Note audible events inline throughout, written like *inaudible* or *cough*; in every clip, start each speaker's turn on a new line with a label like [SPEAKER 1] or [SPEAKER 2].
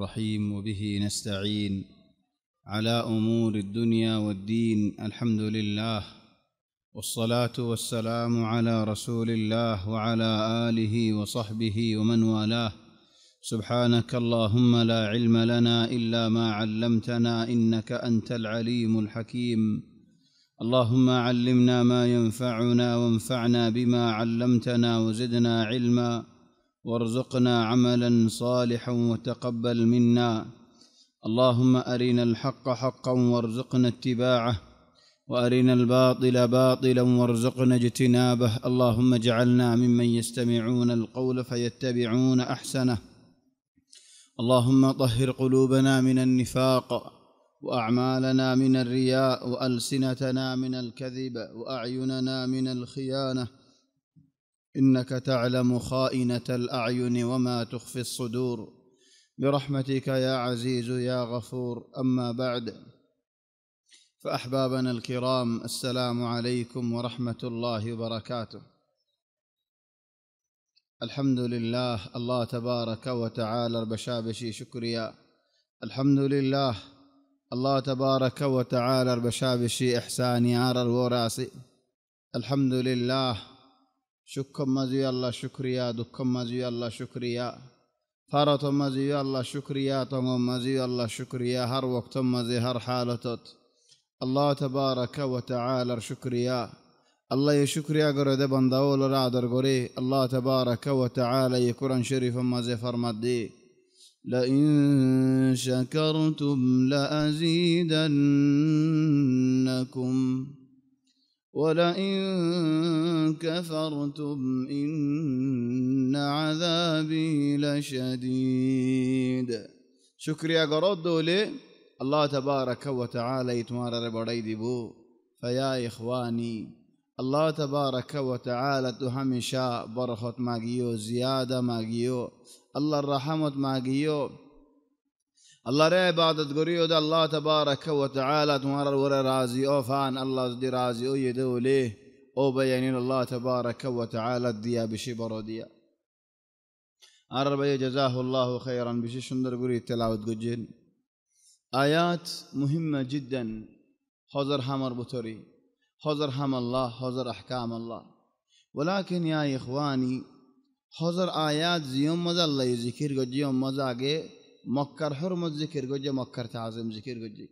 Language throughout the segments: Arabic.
[SPEAKER 1] الرحيم وبه نستعين على امور الدنيا والدين الحمد لله والصلاه والسلام على رسول الله وعلى اله وصحبه ومن والاه سبحانك اللهم لا علم لنا الا ما علمتنا انك انت العليم الحكيم اللهم علمنا ما ينفعنا وانفعنا بما علمتنا وزدنا علما وارزقنا عملا صالحا وتقبل منا اللهم ارنا الحق حقا وارزقنا اتباعه وارنا الباطل باطلا وارزقنا اجتنابه اللهم اجعلنا ممن يستمعون القول فيتبعون احسنه اللهم طهر قلوبنا من النفاق واعمالنا من الرياء والسنتنا من الكذب واعيننا من الخيانه انك تعلم خائنه الاعين وما تخفي الصدور برحمتك يا عزيز يا غفور اما بعد فاحبابنا الكرام السلام عليكم ورحمه الله وبركاته الحمد لله الله تبارك وتعالى البشابشي شكريا الحمد لله الله تبارك وتعالى البشابشي احساني ار الوراسي الحمد لله شكم مزي الله شكريا دكم مزي الله شكريا فرط مزي الله شكريا تمام مزي الله شكريا هر وقت مزي هر حالتت الله تبارك وتعالى شكريا الله يشكريا قرى دبن دول رادر قري الله تبارك وتعالى يكرن شريف مزي فرمدي لئن شكرتم لأزيدنكم ولئن كفرتم إن عذابي لشديد شكريا قرد دولي الله تبارك وتعالى يتمارى بڑي ديبو فيا إخواني الله تبارك وتعالى تهمشا هميشا ماجيو زيادة ماجيو الله الرحمت ماجيو الله رأي بعد تقولي ده الله تبارك وتعالى تمر ورا رازي أو فان الله زدي رازي أو يدو ليه أو بيانين الله تبارك وتعالى ديا بشي برودية أربعة جزاه الله خيرا بشي شندر قولي تلاوة قجين آيات مهمة جدا حضر حمر بطري حضر حم الله حضر أحكام الله ولكن يا إخواني حضر آيات زيوم مزا الله يذكر قجيوم مزا قيه مكر حرمة الذكر قجة مكر تعظيم ذكر قجة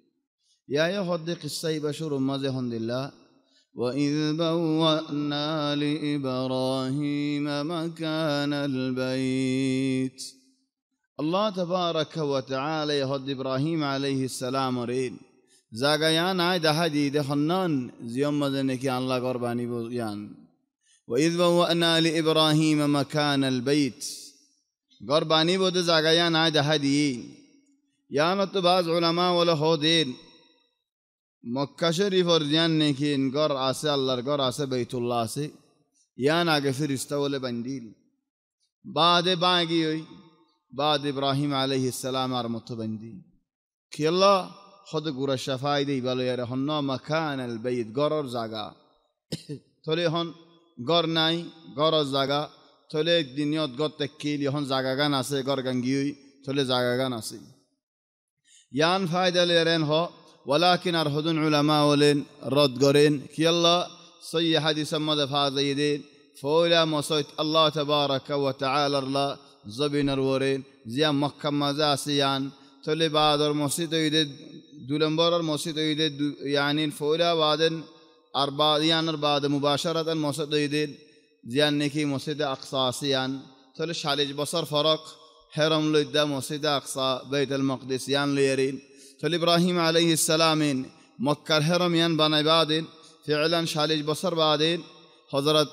[SPEAKER 1] يا يهود قصة بشر ما زهن الله وإذ بوأنا لإبراهيم مكان البيت الله تبارك وتعالى يهود إبراهيم عليه السلام رين زاغيان عيد حدي دخنان زيوم مزنك الله قرباني بوغيان وإذ بوأنا لإبراهيم مكان البيت گربانی بوده زاگایان آج هدی یا یعنی تو بعض علماء ولا خودین مکه شریف اردیان نکین گر آسه الله گر آسه بیت الله آسه یا یعنی آگه فرسته ولا بندیل بعد باگی ہوئی بعد ابراهیم علیه السلام ارمت بندی که الله خود گور شفای دی بلو یاره هنو مکان البیت گرر زاگا *coughs* تولی هن گر نای گرر زاگا থলে একদিনত গত তেকিল এখন জাগা গান আছে গর গাঙ্গিউই থলে জাগা গান আছে ইয়ান ফায়দাল এরেন হ ওলা কিনার হদুন উলামা ওলেন রদ গরেন কি আল্লাহ সই হাদিস মদ ফাজাইদেন ফৌলা মসৈত আল্লাহ তবারক ওয়া তাআলা জবিনার ওরেন জিয়া মক্কা মাজা আছে ইয়ান থলে বাদর মসজিদ ঈদে দুলম্বর মসজিদ ঈদে ইয়ানিন ফৌলা বাদেন আর বাদ ইয়ানর বাদ মুবাশারাতান মসজিদ ঈদেন نيكي مسجد أقصاسيان تلش حاليج بصر فرق حرم لدى مسجد أقصى بيت المقدس يان ليرين تل إبراهيم عليه السلام مكة الحرم يان بن عباد فعلا شاليج بصر بعدين حضرت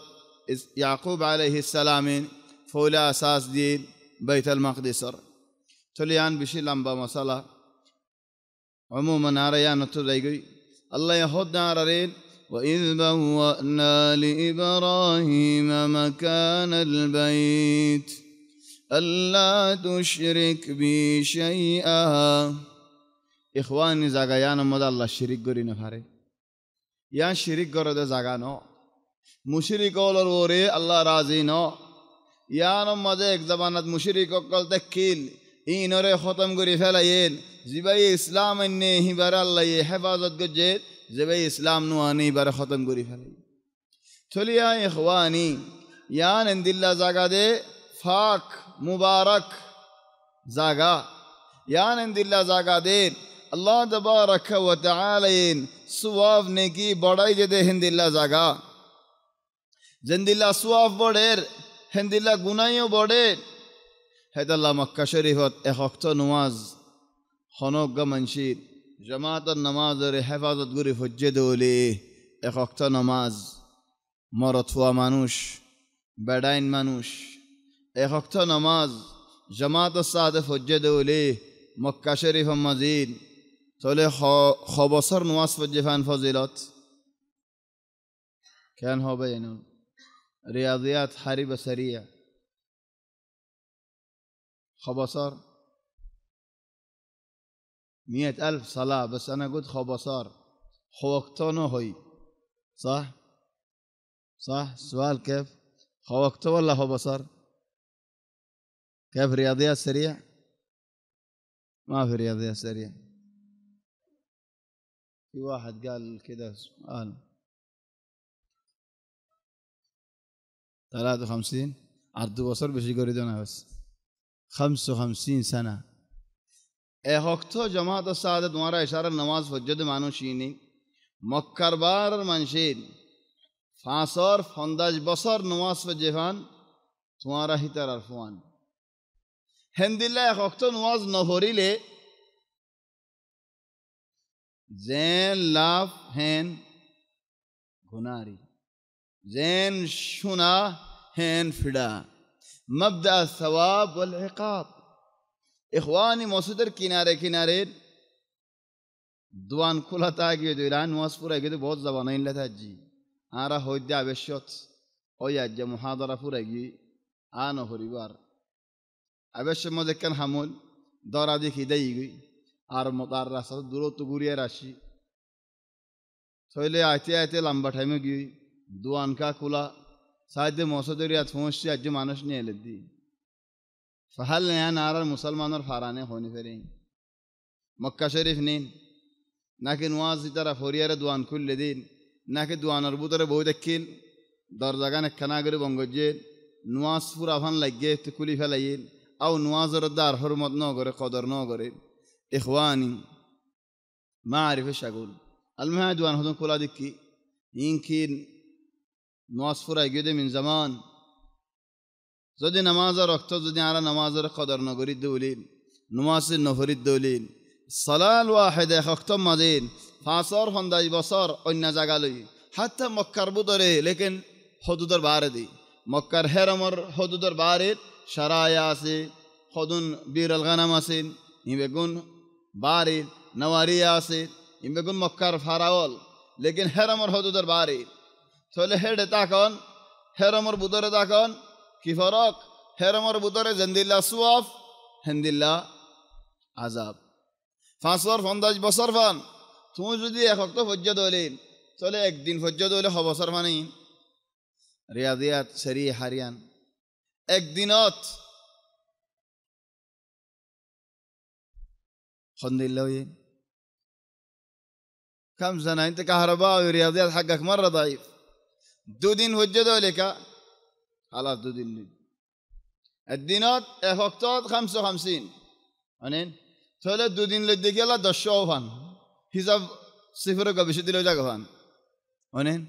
[SPEAKER 1] يعقوب عليه السلام فولا أساس دين بيت المقدس تل يان بشي لمبا مسألة عموما ناريان تل الله يهود نارين وإذ بوأنا لإبراهيم مكان البيت ألا تشرك بي شيئا إخواني زاغيان مد الله شريك غري نفاري يا شريك غرد نو مشرك أولر وري الله راضي نو يا مدى এক জামানাত মুশরিক অকল তাককিল ختم খতম فلا يين زبا ইসলাম إني هبار الله يحفاظت গজেত যে ভাই ইসলাম নু আনি বার খতম করি ফেলাই চলিয়া ইখওয়ানি ইয়ান এন্দিল্লা জাগা দে ফাক মুবারক জাগা ইয়ান এন্দিল্লা জাগা দে আল্লাহ তবারক ওয়া তাআলাইন সুয়াব নেকি বড়াই দে হিন্দিল্লা জাগা জেন্দিল্লা সুয়াব বড়ের হিন্দিল্লা গুনাইও বড়ে হেদাল্লা মক্কা শরীফত এক হক্ত নমাজ হনজ্ঞা মানসির جماعت النماز ری حفاظت غري فجدو لي وقت نماز مرتوا مانوش بداين مانوش وقت نماز جماعت ساده فجدو لي مكة شريف مزيد تولي خبصر نواصف فجفان فضيلات كان هو بينهم رياضيات حريبة سريع خبصر مئة ألف صلاة بس أنا قلت خبصار وقتونه هوي صح صح سؤال كيف وقته ولا خبصار كيف رياضيات سريع ما في رياضيات سريع في واحد قال كذا سؤال ثلاثة وخمسين عرض بصر بس يقول بس خمسة وخمسين سنة اے اے جماعت تمہارا تمہارا اشارہ نماز نماز نماز فجد منشین فانسور فجفان ہی تر عرفوان نہوری لے زین زین لاف ہین ہین گناری شنا مبدع ثواب والعقاب এহওয়ানি মসজিদের কিনারে কিনারে দোয়ান খোলা তা গিয়ে দুই রান নওয়াজ পুরা গিয়ে বহুত যাবা না ইনলে থাকি আরা হইদ্যা আবেশ ওই আজ্য মহাদরা পুরা গিয়ে আ হরিবার আবেশ্য মধ্যে কেন হামল দরা দেখি দেই গই আর মতার রাস্তা দূরত্ব ঘুরিয়ে রাশি থইলে আইতে আইতে লম্বা টাইমে গিয়ে দোয়ান কা খোলা সাহায্যে মসজিদের আজ সমস্যা আজ মানুষ নিয়ে এলে দিই فهل يعني أرى المسلمان الحراني خوني فرين مكة شريف نين لكن وازي ترى فوريا دوان كل دين لكن دوان أربوتر بودكيل دار زغان كناغر بونجوجيل نواز فورا فان لجيه تكولي فلايل أو نواز ردار حرمت نوغر قدر نوغر إخواني ما عارف إيش أقول المهم دوان هدون كولا دكي يمكن نواز فورا يجده من زمان যদি নামাজের রক্ত যদি আর নামাজের কদর নগরী দৌলি নমাজের দৌলিন দৌলি সালাল হেদে হক্তম মাজিন ফাঁসর সন্দাই বছর অন্য জাগালই হাত মক্কার বুদরে লেকিন হদুদর বাহারে দি মক্কার হেরমর হদুদর বাহারে সারায়া আছে হদুন বিরল গানাম আছে ইবেগুন বাড়ি নওয়ারিয়া আছে ইবেগুন মক্কার ফারাওল লেকিন হেরমর হদুদর বাহারে তাহলে হেডে তাকন হেরমর বুদরে তাকন কি ফরক হেরমর বুতরে জেন্দিল্লা সুয়াফ হেন্দিল্লা আজাব ফাঁসর ফন্দাজ বছর ফান তুমি যদি এক হক্ত ফজ্য দলে চলে একদিন ফজ্য দলে হবসর বছর ফানি রিয়াদিয়াত সেরি হারিয়ান একদিনত খন্দিল্লা خمسة أنا أنت كهرباء ورياضيات حقك مرة দুদিন دودين وجدوا لك خلاص دودلين الدينات افكتات خمسة وخمسين أنين تولى دودين لديك الله دشوا فان حساب صفر قبش دلو جاك فان أنين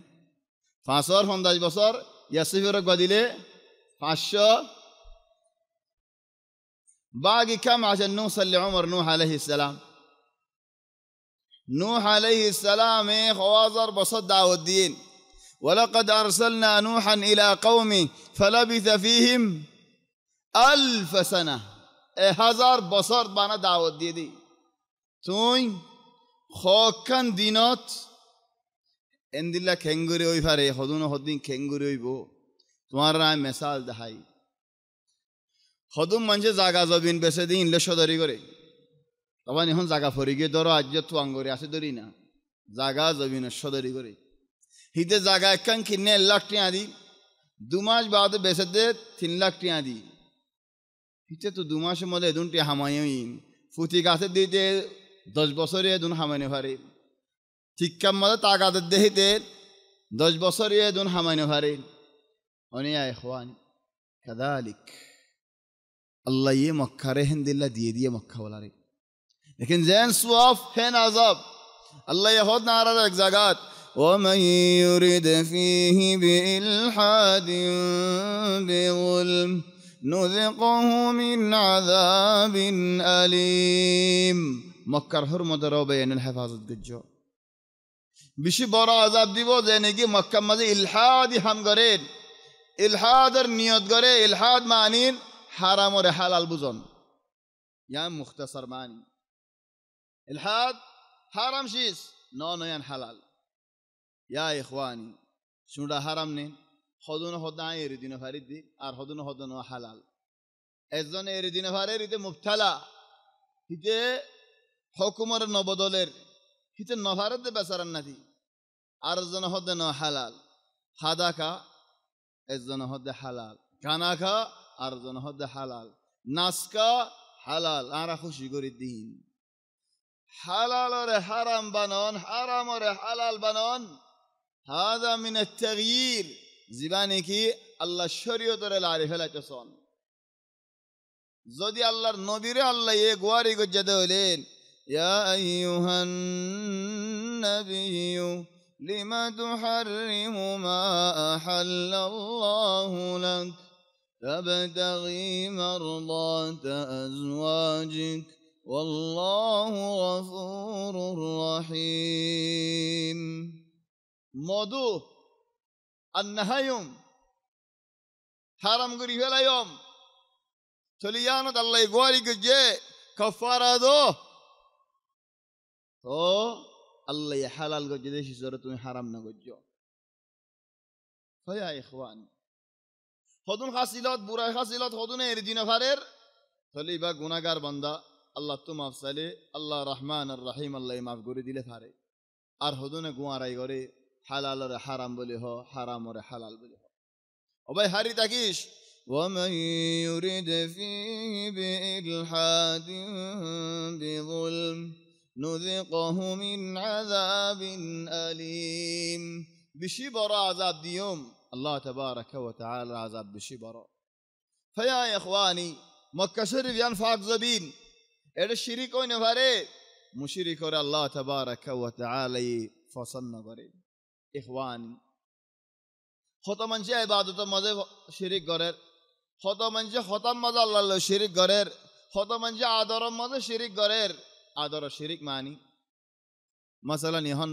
[SPEAKER 1] فانصار فانداج بصار يا صفر قديلة فانشا باقي كم عشان نوصل لعمر نوح عليه السلام نوح عليه السلام خوازر بصد دعوة الدين ولقد أرسلنا نوحا إلى قومه فلبث فيهم ألف سنة اي هزار بصار بانا دعوت دي دي توين خوكن دينات ان دي الله كنگوري وي فاري خدون خدين كنگوري وي بو توان رائع مثال دهائي خدون منجه زاگا زبين بسه دي لشو داري گوري طبعا نهون زاگا فوريگي دارو عجد تو انگوري آسه داري زاگا زبين شو داري گوري हिते जागा एक्कन किन्ने लाख टियां दी দু মাস বাদ বেসেতে তিন লাখ টিয়া দি হিতে তো দু মাসের মধ্যে এদুন টিয়া হামাইন ফুতি গাছের দিতে দশ বছরে এদুন হামাইনে পারে শিক্ষার মধ্যে তা গাছের দেহিতে দশ বছরে এদুন হামাইনে পারে অনিয়ায় হওয়ান কাদালিক আল্লাহ ইয়ে মক্কা রে হেন দিল্লা দিয়ে দিয়ে মক্কা বলা রে লেকিন জেন সুয়াফ হেন আজাব আল্লাহ হদ না এক জাগাত ومن يرد فيه بإلحاد بظلم نذقه من عذاب أليم مكر هرم درو بين الحفاظ الدجو بشي برا عذاب دي بو زينيكي مكة مزي إلحاد هم غرين إلحاد نيوت غري إلحاد معنين حرام ورحال البزن يعني مختصر معنى الحاد حرام شيس نو نو يعني حلال یا اخوانی شنو ده حرام خودون خودنا ایریدی نفری دی ار خودون نه حلال ازون ایریدی نفری ریده مبتلا حکم حکومر نبودولر هیچ نفرت دی بسرن ندی ارزون نه حلال از دن خود حلال کاناکا ارزون خود حلال کا حلال ارا خوشی گوری دین حلال اور حرام بنان حرام اور حلال بنان هذا من التغيير زباني كي الله شريو در العارف لا تصون زودي الله نبير الله يقواري قجدولين يا أيها النبي لما تحرم ما أحل الله لك تبتغي مرضات أزواجك والله غفور رحيم মধু আন্নাহায়ুম হারাম করি ফেলায়ম চলিয়ান তাল্লাই গোয়ারি গুজে খফারা দো তো আল্লাহ হালাল গজ্জে দেশি জোরে তুমি হারাম না গজ্জ হয়া হদুন খাসিলত বুড়াই খাসিলত হদুন এর দিন ফারের চলি বা গুনাগার বান্দা আল্লাহ তো মাফ চালে আল্লাহ রহমান আর রাহিম আল্লাহ মাফ করে দিলে ফারে আর হদুনে গুয়ারাই করে حلال হালালরে হারাম বলি হ হারামরে হালাল বলি হ ও ভাই হারি থাকিস ومن يرد فيه بإلحاد بظلم نذقه من عذاب أليم بشي برا عذاب ديوم الله تبارك وتعالى عذاب بشي برا فيا إخواني مكة شريف ينفع زبين إلى الشريك وين فاري مشرك الله تبارك وتعالى فصلنا غريب ইহওয়ানি হত মানুষে এবাদতের মাঝে শিরিক গড়ের হত মানুষে হতাম মাঝে আল্লাহ শিরিক গড়ের হত মানুষে আদরের মাঝে শিরিক গড়ের আদর শিরিক মানি মশালা নিহন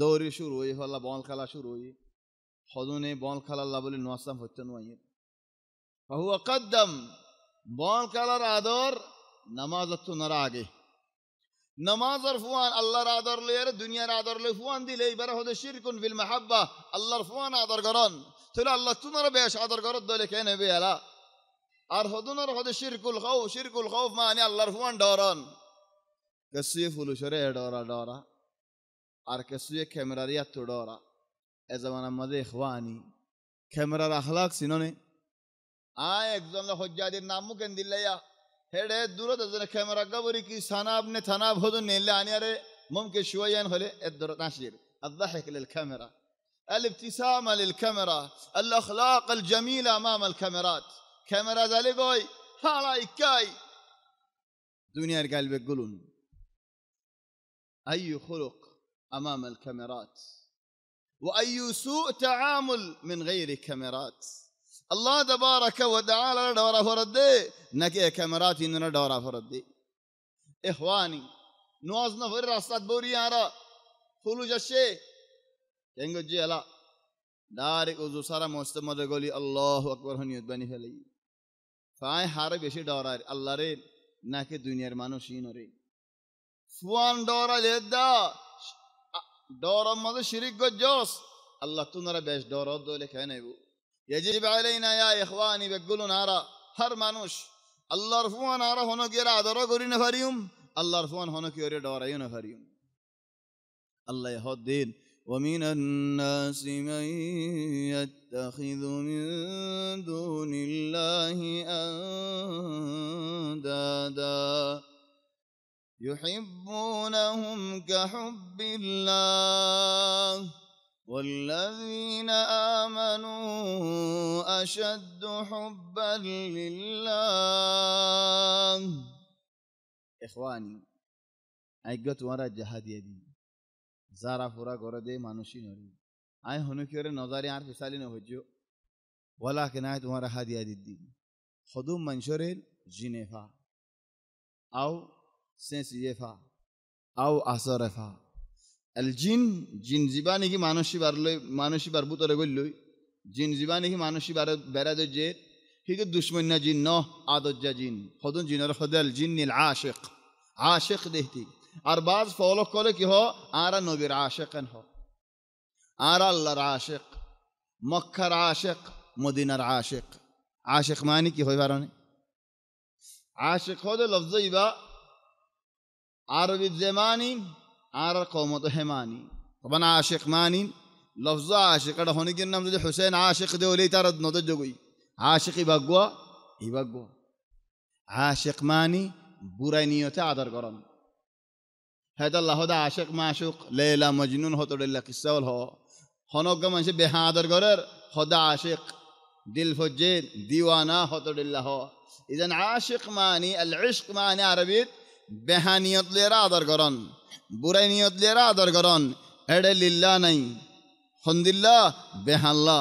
[SPEAKER 1] দৌড়ি শুরু হই হল বল খেলা শুরু হই হজনে বল খেলাল্লা বলে নোয়াসাম হচ্ছে নোয়াইয়ে বহু অকদ্দম বল খেলার আদর নামাজ হচ্ছে আগে نماز رفوان الله رادر لير دنيا رادر لفوان دي لي بره هذا شرك في المحبة الله رفوان رادر قران تلا الله تنر بيش رادر قرد دولي كين بيه لا أره دونر هذا شرك الخوف شرك الخوف معني الله رفوان داران كسية فلوشرة دارا دارا أر كسية كاميرا ريات دارا إذا ما نمد إخواني كاميرا أخلاق سنوني آه إخوان الله خجادير نامو كندي ليه هذا دورة تزن كاميرا قبوري كي سانا ابن ثانا بهذا نيلة آنيا ره ممكن شوية هلا الدورة ناشير الضحك للكاميرا الابتسامة للكاميرا الأخلاق الجميلة أمام الكاميرات كاميرا زالي قوي هلا كاي دنيا رجال بيقولون أي خلق أمام الكاميرات وأي سوء تعامل من غير كاميرات الله تبارك وتعالى دورا فرد دي نكي كاميرات يننا دورا فرد دي إخواني نواز نفر راستات بوري آرا فولو جشي كنگو جي هلا دارك وزو سارا مستمد قولي الله أكبر هنيت بني فلي فاي حارة بشي دورا الله ري নাকি দুনিয়ার মানুষ ইনরে ফুয়ান ডরা লেদা ডর মধ্যে শিরিক গজ্জস আল্লাহ তুনারা বেশ ডর দলে খেয়ে নেবো يجب علينا يا إخواني بقولون هرا هر مانوش الله رفوان هرا هنو كيرا درو كوري نفريوم الله رفوان هنو كيوري دوري نفريوم الله يهود دين ومن الناس من يتخذ من دون الله أندادا يحبونهم كحب الله والذين آمنوا أشد حبا لله إخواني اي أيقت ورا جهاد يدي زارا فورا غورا دي مانوشي نوري أي هنو كيور نظاري عارف سالي نوهجو ولكن اي تمارا هاد يدي دي خدو منشور جنيفا أو سنسيفا أو أصرفا জিন জিন জীবা নাকি মানসী বারলৈ মানসী বাৰ বুটৰে গ'ললৈ জিন জীবা নাকি মানসী বাৰ বেৰা যে সেইটো দুশ্মন্য জিন ন আদজ্জা জিন সদন জিনৰ সদাল জিন নীল আশেখ আশেখ দেহতি আর বাজ ফলক করে কি হ আরা নবীর আশেকান হ আর আল্লাহর আশেখ মক্কার আশেখ মদিনার আশেখ আশেখ মানে কি হয় বারণে আশেখ হদে লফজ ইবা আরবি জেমানি عارق ومضح ماني طبعا عاشق مانی لفظ عاشق انا هوني نام دي حسین عاشق دي ولي ترد نضج جوي عاشق ای يبقوا عاشق مانی ماني بورانيو تعذر قرن هذا الله هذا عاشق معشوق لیلا مجنون هو تقول لك السؤال هو هنوك كمان شيء بهادر قرر هذا عاشق دل فجيل ديوانا هو تقول الله اذن عاشق ماني العشق ماني عربیت বেহা নিয়ত লিয়েরা আদর করন বুড়াই নিয়ত লিয়েরা আদর করন এডে লিল্লা নাই হন্দিল্লা বেহাল্লা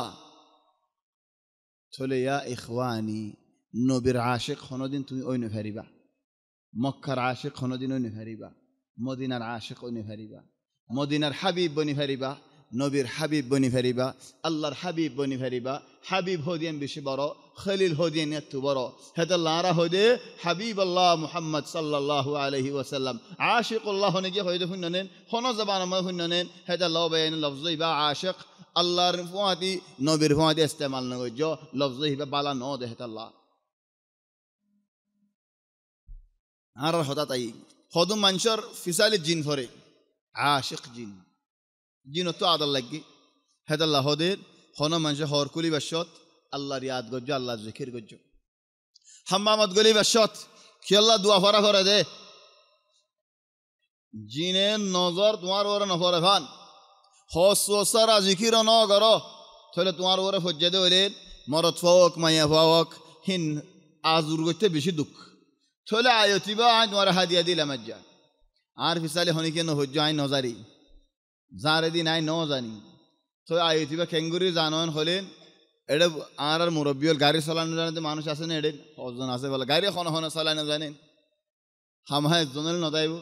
[SPEAKER 1] চলে ইয়া ইখওয়ানি নবীর আশেক হনদিন তুমি অন্য ফেরিবা মক্কার আশেক হনদিন অইন ফেরিবা মদিনার আশেক অন্য ফেরিবা মদিনার হাবিব বনি ফেরিবা নবীর হাবিব বনি ফেরিবা আল্লাহর হাবিব বনি ফেরিবা হাবিব হদিয়ান বেশি বড় খলিল হদিয়ান এত বড় হেতে লারা হদে হাবিব আল্লাহ মুহাম্মদ সাল্লাহ আলহি ওসাল্লাম আশিকুল্লাহ নাকি হয়তো শূন্য নেন হন জবান আমার শূন্য নেন হেতে লবেন লফজই আশেক আল্লাহর ফুঁয়াতি নবীর ফুঁয়াতি ইস্তেমাল নগজ লফজই বা বালা ন দে হেতে আল্লাহ আর হতা তাই হদু মানুষের ফিসালি জিন ফরে আশেখ জিন জিনতো আদাল লাগি হেদাল্লা হদের হন মানুষে হর কলি বাসত আল্লাহর ইয়াদ গজ্জ আল্লাহর জিখির গজ্জ হাম্মামত গলি বাসত কি আল্লাহ দুয়া ফরা করে দে জিনের নজর তোমার ওরে নফরে ফান হসারা জিখির ন কর তাহলে তোমার ওরে ফজ্জে দে হইলে মরত ফাওক মাইয়া ফাওক হিন আজুর করতে বেশি দুঃখ তাহলে আয়তিবা আই তোমার হাদিয়া দিলাম আজ্জা আর ফিসালে হনিকে নহজ্জ আই নজারি যাঁরে দিন আই ন জানি তো আইতিবা খেঙ্গুরি জানোয়ান হলেন এডে আর আর মুরব্বীল গাড়ি চলানো জানে তো মানুষ আছে না এডে কজন আছে বলে গাড়ি খন খন চলানো জানেন হামায় জনেল নদাইব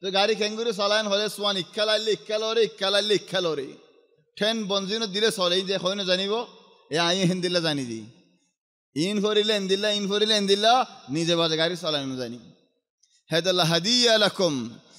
[SPEAKER 1] তো গাড়ি খেঙ্গুরি চালান হলে চোয়ান ইক্ষা লাইলে ইক্ষা লরে ইক্ষা লাইলে ইক্ষা লরে ঠেন বঞ্জিন দিলে চলেই যে হয় জানিব এ আই হেন দিলে জানি দি ইন ফরিলে এন দিলা ইন ফরিলে এন দিলা নিজে বাজে গাড়ি চালানো জানি হেদাল হাদিয়া লাকুম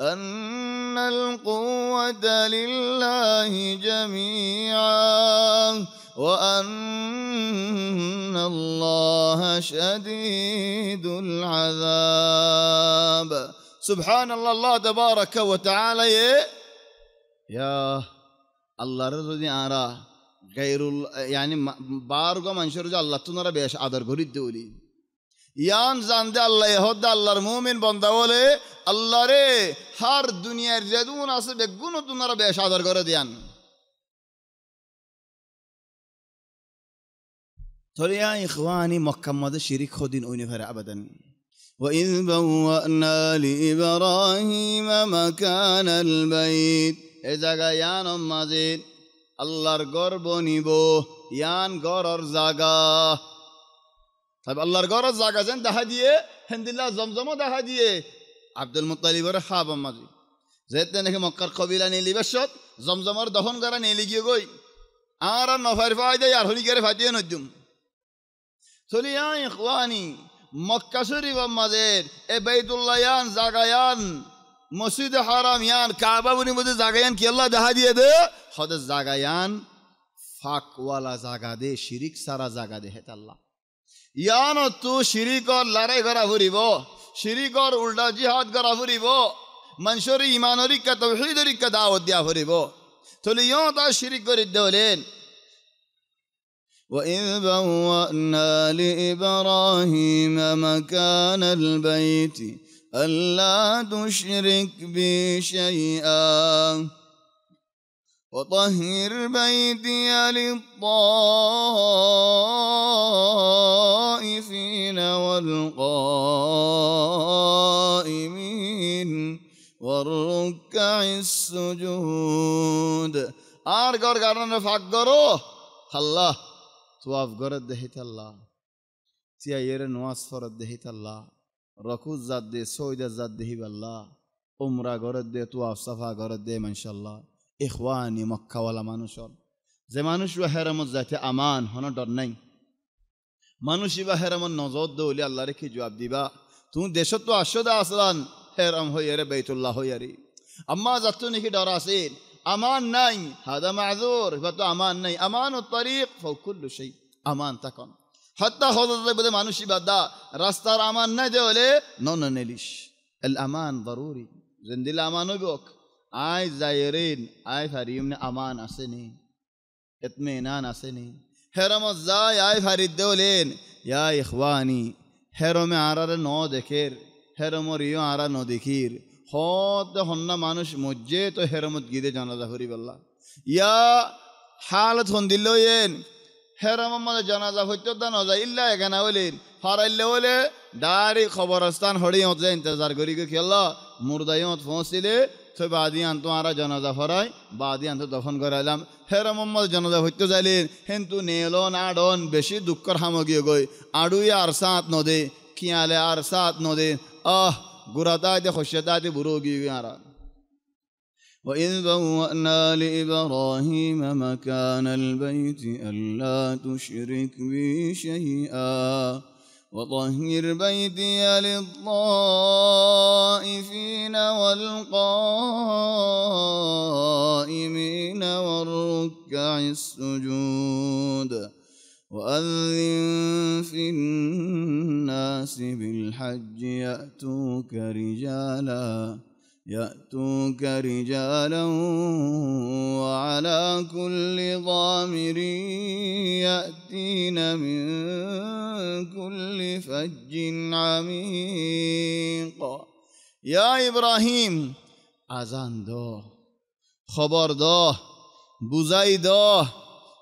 [SPEAKER 1] أن القوة لله جميعا وأن الله شديد العذاب سبحان الله الله تبارك وتعالى يا الله رضي أرى غير يعني بارغم أنشر الله تنرى بيش عذر غريد دولي ইয়ান জানতে আল্লাহ এহদ আল্লাহর মুমিন বন্দা বলে আল্লাহ রে হার দুনিয়ার যে দুন আছে বেগুন তোমরা বেশ আদর করে দিয়ান তরিয়া ইখওয়ানি মক্কা মাদে শিরিক খদিন ওইনে আবেদন وإذ بوأنا لإبراهيم مكان البيت إذا غيان أم مزيد الله সাহেব আল্লাহর গর জাগা যেন দেখা দিয়ে হেন্দিল্লা জমজমও দেখা দিয়ে আব্দুল মুতালিবর খাব মাজি যেতে নাকি মক্কার কবিলা নিলি বেশত জমজমর দহন করা নিলি গিয়ে গই আর আর নফার ফাই দেয় আর হরিকারে ফাটিয়ে নদ্যুম চলি আই খোয়ানি মক্কা শরীফ মাঝের এ বেতুল্লায়ান জাগায়ান মসজিদ হারাম ইয়ান কাবা বুনি মধ্যে জাগায়ান কি আল্লাহ দেখা দিয়ে দে হদে জাগায়ান ফাঁকওয়ালা জাগা দে শিরিক সারা জাগা দে হেত আল্লাহ ইয়ানতো শিরিকর লাৰাই গৰা ফুৰিব শিরিকর উল্টা জিহাদ গৰা ফুৰিব মনসৰি ইমানৰিকা তহিদৰিকা দাৱত দিয়া ফুৰিব তলি ইহঁতা শিৰিক কৰি দেউলেন وإذ بوأنا لإبراهيم مكان البيت ألا تشرك وطهر بيتي للطائفين والقائمين والركع السجود আর গড় গাড়ানোর ফাঁক গড়ো আল্লাহ তোয়াফ গড়ের দেহিত আল্লাহ চিয়া ইয়ের নোয়াজ ফরত দেহিত আল্লাহ রকুজ জাত দে সৌদার জাত দেহিব আল্লাহ উমরা গড়ের দে তোয়াফ সাফা গড়ের দে মানশাল্লাহ إخواني مكة ولا مانوشون زي مانوش وهرم الزات أمان هنا درنين مانوش وهرم النزود دولي الله ركي جواب ديبا تون دشتو أشد أصلا هرم هو يري بيت الله هو يري أما زاتو نكي دراسين أمان نين هذا معذور فتو أمان نين أمان الطريق فو كل شيء أمان تكون حتى خوضت ذلك بدي مانوشي بدا راستار أمان نده ولي نون نليش الأمان ضروري زندي الأمان بوك আয় জায়রিন আয় ফারি ইমনে আমান আসেনি ইতমিনান আসেনি হেরম যায় আয় ফারি দেওলেন ইয়া ইখওয়ানি হেরমে আরারে ন দেখের হেরমর ইয় আরা ন দেখির হত হন্না মানুষ মজ্জে তো হেরমত গিদে জানাজা হরি বল্লা ইয়া হালত হন এন হেরম মানে জানাজা হইতে দান যায় ইল্লা এখানে হইলেন হারাইলে হলে ডাইরেক্ট খবরস্থান হড়িয়ে ইন্তজার করি গেল আল্লাহ মুর্দাইয়ত পৌঁছিলে তো বাদিয়ান তোমারা জনাজা ফরাই বাদিয়ান তো দফন করাইলাম হেরা মোহাম্মদ জনাজা হইতে যাইলেন হেন্তু নেলন আড়ন বেশি দুঃখর হামগিয়ে গই আড়ুই আর সাত নদে কিয়ালে আর সাত নদে আহ গুরাতাইতে খসেতাইতে বুড়ো গিয়ে আরা وإذ بوأنا لإبراهيم مكان البيت ألا تشرك بي شيئا وطهر بيتي للطائفين والقائمين والركع السجود وأذن في الناس بالحج يأتوك رجالاً يأتوك رجالا وعلى كل ضامر يأتين من كل فج عميق يا إبراهيم أذان دو خبر دو بوزاي دو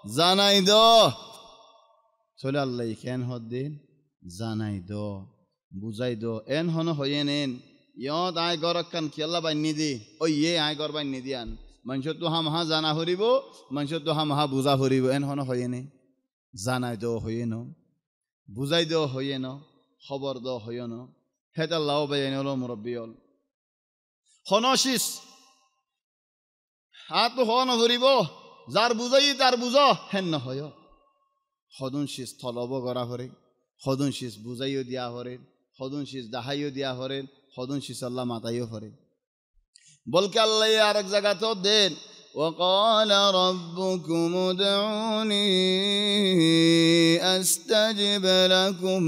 [SPEAKER 1] زاناي دو تولى الله يكن هدين زاناي دو بوزاي دو إن هنا هين یاد آی گرکن که الله باید ندی او یه آی گر باید ندیان من شد تو هم ها زنا هوری بو من شد تو هم ها بوزا هوری بو این هنو خویه نی زنا دو خویه نو بوزای دو خویه نو خبر دو خویه نو هد الله و بیانی مربی آل خناشیس آت تو خوان هوری بو زار بوزایی در بوزا هن نخویا خودون شیس طلابو گرا هوری خودون شیس بوزایی دیا هوری خودون شیس دهایی دیا هوری خودن شيس الله ما طيفري بلك الله يا رك زكاة الدين وقال ربكم ادعوني استجب لكم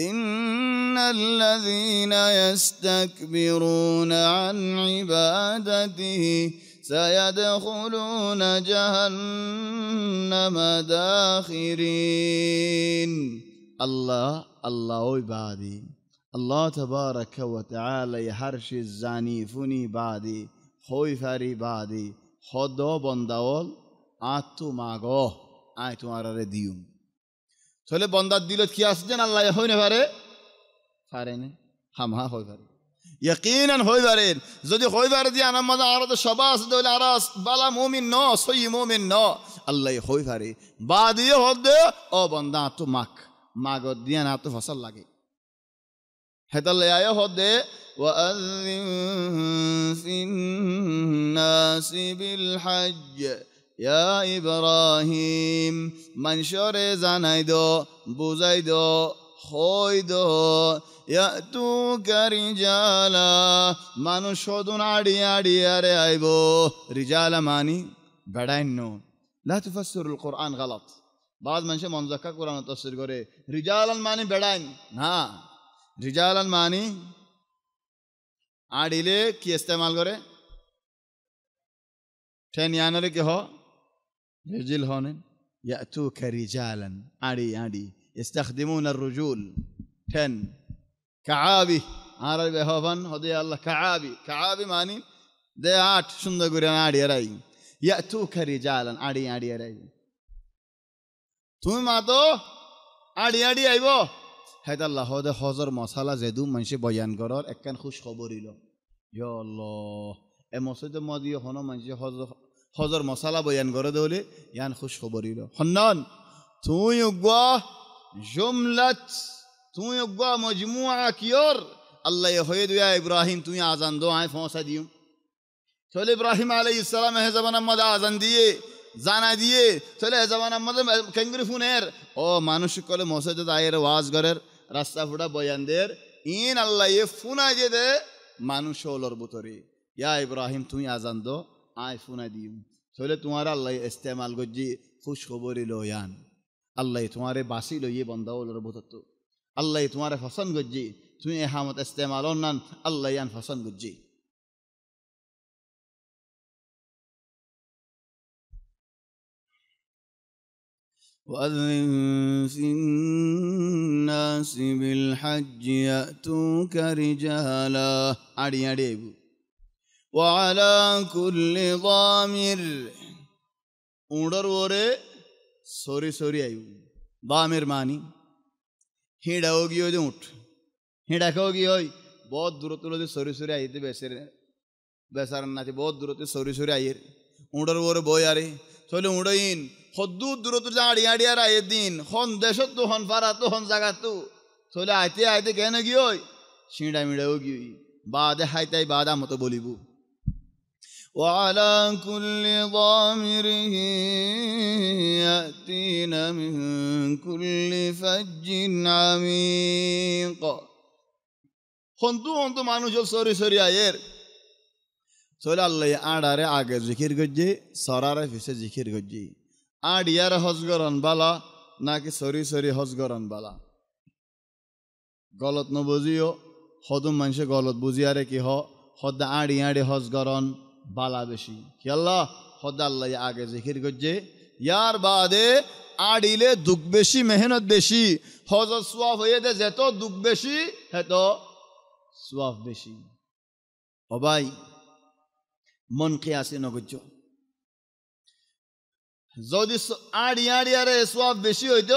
[SPEAKER 1] إن الذين يستكبرون عن عبادته سيدخلون جهنم داخرين الله الله عبادي الله تبارك وتعالى يحرش الزاني فني بعدي خوي فاري بعدي خدا بندول আত্ম মাগ আয় তোমার আরে দিউম তাহলে বন্দার দিলত কি আসছেন আল্লাহ হই না পারে পারে না হামহা হই পারে ইয়াকিনান হই পারে যদি হই পারে দিয়ে আনার মজা আরো তো সবা আছে তাহলে আর বালা মুমিন ন সই মুমিন ন আল্লাহ হই পারে বা দিয়ে হদ ও বন্দা আত্ম মাক মাগত দিয়ে না আত্ম ফসল লাগে هذا يا يهود وأذن في الناس بالحج يا إبراهيم من شر زنيدو بوزيدو خويدو يأتوك رجالا من شودون عدي عدي عدي عيبو رجالا ماني بدين لا تفسر القرآن غلط بعض من شيء منزكا قرآن تفسر قرآن رجالا ماني بدين نعم রিজালান মানি আড়িলে কি ইস্তেমাল করে ঠেন ইয়ানরে কি হ রিজিল হন يأتوك رجالا عري عري يستخدمون الرجول ঠেন كعابي عربي بهوفن هدي الله كعابي كعابي ماني ده آت সুন্দর করে আড়ি আড়াই يأتوك رجالا عري عري আড়াই তুমি মা তো আড়ি আড়ি আইবো হেদার লাহদে হজর মশালা যেদু মানুষে বয়ান করার একখান খুশ খবর ইল এ মসজিদে মদিয়ে হন মানুষে হজর মশালা বয়ান করে দেলে ইয়ান খুশ খবর ইল হন্নন তুই উগুয়া জুমলাত তুই উগুয়া মজমুয়া কিয়র আল্লাহ হয়ে দুয়া ইব্রাহিম তুই আজান দো আয় ফসা দিও চলে ইব্রাহিম আলাই ইসলাম হেজাবান আহমদ আজান দিয়ে জানা দিয়ে চলে হেজাবান আহমদ কেঙ্গুরি ফুনের ও মানুষ কলে মসজিদ আয়ের ওয়াজ গরের রাস্তা ফুটা বয়ানদের ইন আল্লাহ এ ফুনাই দিয়ে দে মানুষ ওলর বুতরে ইয়া ইব্রাহিম তুমি আজান দো আয় ফুনা দিম তাহলে তোমার আল্লাহ ইস্তেমাল গজ্জি খুশ খবরই লয়ান আল্লাহ তোমারে বাসি লইয়ে বন্ধা ওলর বুতর তো আল্লাহ তোমারে ফসন গজ্জি তুমি এহামত ইস্তেমাল অন্যান আল্লাহ ইয়ান ফসন গজ্জি وأذن في الناس بالحج يأتوك رجالا عري عريب وعلى كل ضامر উড়র ওরে সরি সরি আইব দামের মানি হিঁড়াও গিয়ে যে উঠ হিঁড়াকেও গিয়ে হয় বহুত দূরত্ব লোক সরি সরি আইতে বেসের বেসার নাচে বহুত দূরত্বে সরি সরি আইয়ের উড়র ওরে বই আরে চলে উড়ইন সদ্দু দূরত আড়িয়া আড়িয়া রায় দিন হন দেশত তো হন তো হন জাগাতো চলে আইতে আইতে কেন গিয়ে সিঁড়া মিড়াও গিয়ে বাদে হাইতাই বাদা মতো বলিব وعلى كل ضامر يأتين من كل فج عميق হন্তু হন্তু মানুষ আয়ের চলে আল্লাহ আড়ারে আগে জিকির করছে সরারে পিছে জিকির গজ্জি আট ইয়ার হজগরন বালা নাকি সরি সরি হজগরন বালা গলত ন বুঝিও হদম মানুষে গলত বুঝিয়ারে কি হ হদ্দা আড়ি আড়ি হজগরন বালা বেশি কি আল্লাহ হদ্দা আল্লাহ আগে জিখির করছে ইয়ার বাদে আড়িলে দুঃখ বেশি মেহনত বেশি হজ সোয়াফ হয়ে দে যেত দুঃখ বেশি হেত সোয়াফ বেশি অবাই মন কে আসে নগজ্য যদি আড়ি আড়ি আরে সব বেশি হইত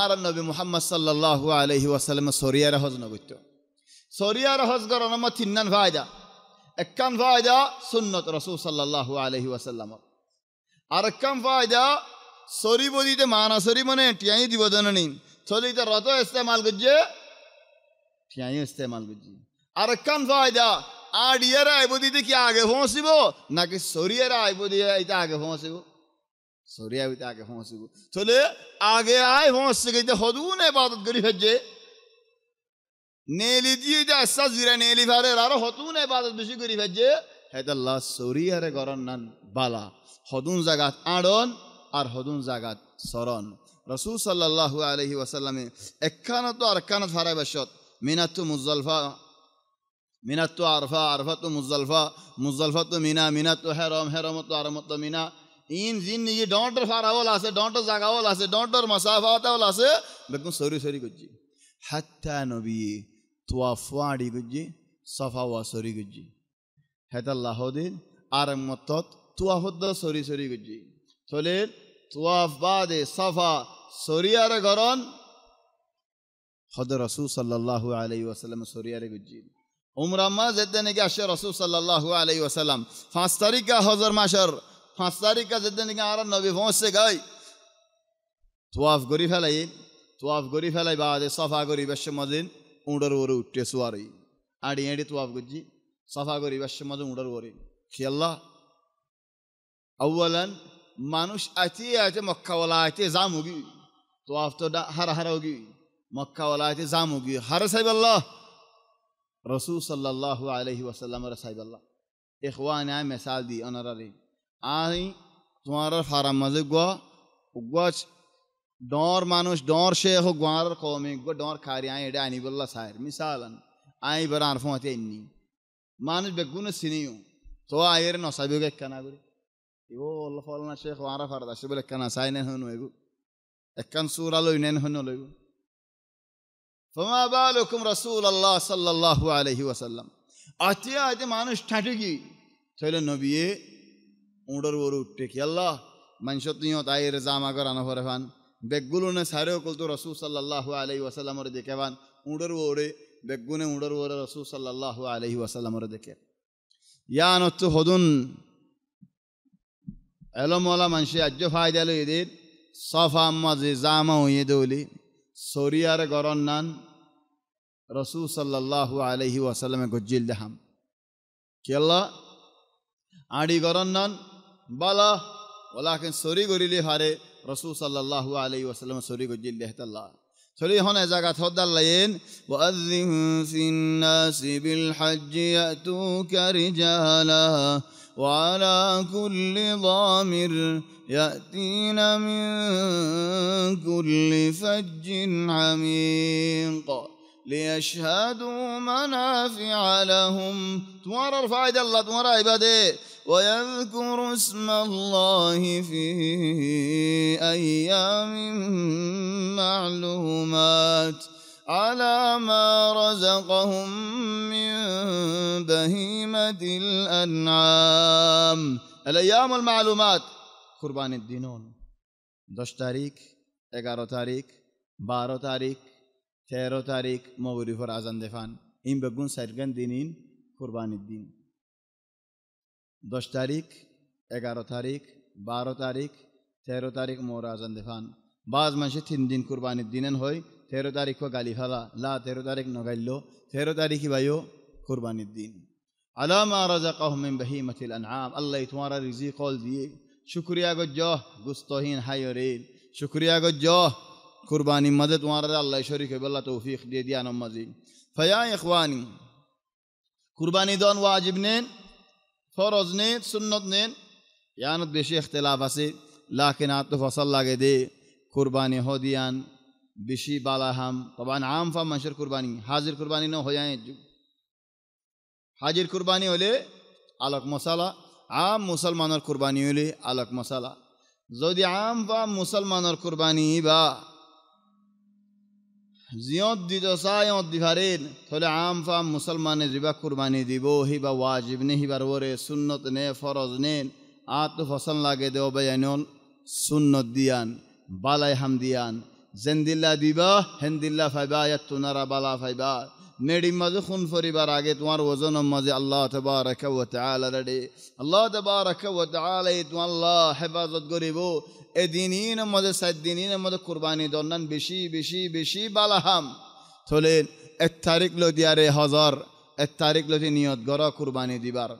[SPEAKER 1] আর নবী মোহাম্মদ সাল্লাহ আলহি ওয়াসাল্লাম সরিয়ার হজ নবৈত সরিয়ার হজ গরম তিন্নান ভাইদা একখান ফায়দা সুন্নত রসুল সাল্লাহ আলহি ওয়াসাল্লামর আর একখান ফায়দা সরি বদিতে মানা সরি মানে টিয়াই দিব জননী চলিতে রত ইস্তেমাল করছে টিয়াই ইস্তেমাল করছি আর একখান ফায়দা আর ইয়ারা আইব দিতে কি আগে পৌঁছিব নাকি সরিয়ারা আইব দিয়ে এটা আগে পৌঁছিব سوريا بيت آگے ہونسی گو تو لے آگے آئے ہونسی گئی دے خودون عبادت گری حجے نیلی دیو دے ایسا زیرہ نیلی بھارے رارا خودون عبادت بشی گری حجے حید اللہ سوریا رے گرن نن بالا خودون زگات آڑون আর হদুন জাগাত সরণ রসুল সাল্লাহ আলহি ওয়াসাল্লামে একখানা তো আর একখানা ধারায় বাসত মিনাত্তু মুজলফা মিনাত্তু আরফা আরফা তো মুজলফা মুজলফা তো মিনা মিনাত্তু হেরম হেরম তো আরমত মিনা ইন জিন নিজে ডন্টর ফারাওল আছে ডন্টর জাগাওল আছে ডন্টর মসাফাওয়াতাওল আছে দেখুন সরি সরি করছি হাত্তা নবী তোয়া ফুয়াড়ি করছি সফা ওয়া সরি করছি লাহদিন আর মত তোয়া হদ্দ সরি সরি করছি চলে তোয়াফ বাদে সফা সরিয়ারে গরন হদ রসুল সাল্লাহ আলাই ওয়াসাল্লাম সরিয়ারে গুজি উমরাম্মা যেতে নাকি আসে রসুল সাল্লাহ আলাই ওয়াসাল্লাম পাঁচ তারিখ হজর মাসর পাঁচ তারিখা যেদিন আর নবী পৌঁছে গাই তোয়াফ গড়ি ফেলাই তোয়াফ গড়ি ফেলাই বা সফা গড়ি বেশ মজিন উঁড়র ওরে উঠে সুয়ারি আড়ি এড়ি তোয়াফ গুজি সফা গড়ি বেশ মজিন উঁড়র ওরে খেয়াল্লা আউ্বালান মানুষ আইতে আইতে মক্কাওয়ালা আইতে হুগি তোয়াফ তো হারা হারা হুগি মক্কাওয়ালা আইতে হুগি হারা সাহেব আল্লাহ রসুল সাল্লাহ আলহি ওয়াসাল্লাম সাহেব আল্লাহ এখওয়ান মেসাল দি অনারারি আই তোমার ফারাম মাঝে গুয়া গুয়া ডর মানুষ ডর সে হোক গোয়ার কমে গুয়া ডর খারি আই এটা আনি বললা সাহের মিসালান আই বার আর ফোঁতে এমনি মানুষ বেগুন চিনিও তো আইয়ের নসাবি হোক একখানা করে ইও আল্লাহ ফলনা শেখ ওয়ারা ফারাদ আসে বলে একখানা সাই নেন হন হইব একখান সুরা লই নেন হন লইব ফমা বালুকুম রাসূল আল্লাহ সাল্লাল্লাহু আলাইহি ওয়াসাল্লাম আতিয়া আজ মানুষ ঠাটুকি তাহলে নবিয়ে উঁড়র ওর উঠতে খেয়াল আল্লাহ মানুষ তুইও তাই জামা করানো ফরে ফান নে সারেও কলতো রসু সাল্লাহ আলহি ওয়াসাল্লামরে দেখে ফান উঁড়র ওরে বেগগুনে উঁড়র ওরে রসু সাল্লাহ আলহি ওয়াসাল্লামরে দেখে ইয়ান হচ্ছে হদুন এলমলা মানুষে আজ্য ফায়দা হলো এদের সফা মাঝে জামা হইয়ে দৌলি সরিয়ার গরম নান রসু সাল্লাহ আলহি ওয়াসাল্লামে গজ্জিল দেহাম কেল্লা আড়ি গরম নান بلا ولكن سوري لي هاري رسول صلى الله عليه وسلم سوري لي لهت الله سوري هنا زاغا تهد اللين وأذن في الناس بالحج يأتوك رجالا وعلى كل ضامر يأتين من كل فج عميق ليشهدوا منافع لهم تمر الفائدة الله تمر عباده ويذكر اسم الله في أيام معلومات على ما رزقهم من بهيمة الأنعام الأيام المعلومات قربان الدينون دوش تاريك اگارو تاريك بارو تاريك تيرو تاريك مغرف ورعزان دفان این بگون سرگن دینین قربان الدين দশ তারিখ এগারো তারিখ বারো তারিখ তেরো তারিখ মোর আজান দেখান বাজ মাসে তিন দিন কুরবানির দিনেন হয় তেরো তারিখও গালি ফালা লা তেরো তারিখ নগাইল তেরো তারিখই বাইও কুরবানির দিন আলামা রাজা বাহি মথিল আনহাম আল্লাহ তোমার রিজি কল দিয়ে শুক্রিয়া গজ্জ গুস্তহীন হাইরেন শুক্রিয়া গজ্জ কুরবানি মাঝে তোমার আল্লাহ শরীফ আল্লাহ তৌফিক দিয়ে দিয়ে আনম মাজি ফয়া ইখওয়ানি কুরবানি দন ওয়াজিব নেন ফরজ নেন সুন্নত নেন ইয়ানত বেশি ইখতলাফ আছে লাখে তো ফসল লাগে দে কুরবানি হদিয়ান বেশি বালাহাম তবান আম ফাম মানুষের কুরবানি হাজির কুরবানি না হয়ে হাজির কুরবানি হলে আলক মশালা আম মুসলমানের কুরবানি হলে আলক মশালা যদি আম বা মুসলমানের কুরবানি বা জিয়ত দিত সায়ত দিভারের তাহলে আম ফাম মুসলমানে রিবা কুরবানি দিব হিবা ওয়াজিব নে হিবার ওরে সুন্নত নে ফরজ নে আত ফসল লাগে দেও বেয়ানন সুন্নত দিয়ান বালাই হাম দিয়ান জেন্দিল্লা দিবা হেন্দিল্লা ফাইবা ইয়াত তুনারা বালা ফাইবা মেডির মাঝে খুন ফরিবার আগে তোমার ওজন মাঝে আল্লাহ তবারক ওয়া তাআলা রেডি আল্লাহ তবারক ওয়া তাআলা আল্লাহ হেফাজত করিব এ দিনের মধ্যে সাত দিনের মধ্যে কুরবানি দন্নান বেশি বেশি বেশি বালাহাম থলে এক তারিখ লো দিয়ারে হজর এক তারিখ লতি নিয়ত গর কুরবানি দিবার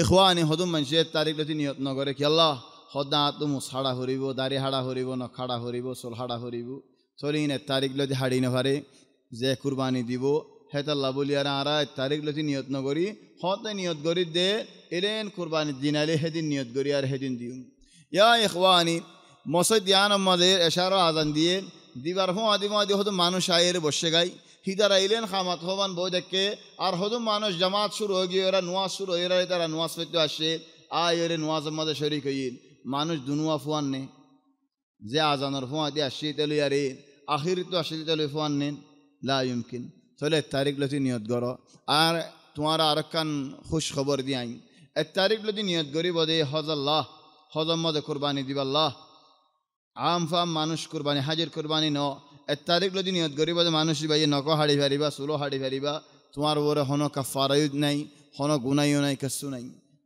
[SPEAKER 1] এখানে হদুম মানুষ এক তারিখ লতি নিয়ত নগরে কি আল্লাহ সদা তুমু হাড়া হরিব দাড়ি হাড়া হরিব নখাড়া হরিব চোল হাড়া হরিব থলে এক তারিখ লতি হাড়ি নভারে যে কুরবানি দিব হেতাল্লা বলি আর এক তারিখ লতি নিয়ত নগরি হতে নিয়ত গরি দে এলেন কুরবানি দিন আলে সেদিন নিয়ত গরি আর সেদিন দিউম ইয়া ইখওয়ানি মসজিদ আহমদের এশারো আজান দিয়ে দিবার হোমাদি মোহাদি হতো মানুষ আয়ের বসে গাই হিদারা ইলেন খামাত হবান বই দেখে আর হতো মানুষ জামাত শুরু হয়ে গিয়ে ওরা নোয়াজ শুরু হয়ে গেলে তারা নোয়াজ পেতে আসে আয় ওরে নোয়াজ মধ্যে শরিক হইন মানুষ দুনুয়া ফুয়ান নে যে আজানোর ফুয়া দিয়ে আসছে তেলু আরে আখির তো আসি তেলু ফুয়ান নেন লাইমকিন তাহলে এক তারিখ লোতি নিয়ত গর আর তোমার আরকান খুশ খবর দিয়ে আইন এক তারিখ লোতি নিয়ত গরিব দে হজ আল্লাহ হজম্মদে কোরবানি দিবাল্লাহ আম ফাম মানুষ কোরবানি হাজির কোরবানি ন এত্তারিক লদি নিয়ত গরিব যে মানুষ দিবা ইয়ে নক হাড়ি ফেরিবা চুলো হাড়ি ফেরিবা তোমার ওরে হন কাফারায়ুদ নাই হন গুনাইও নাই কিছু নাই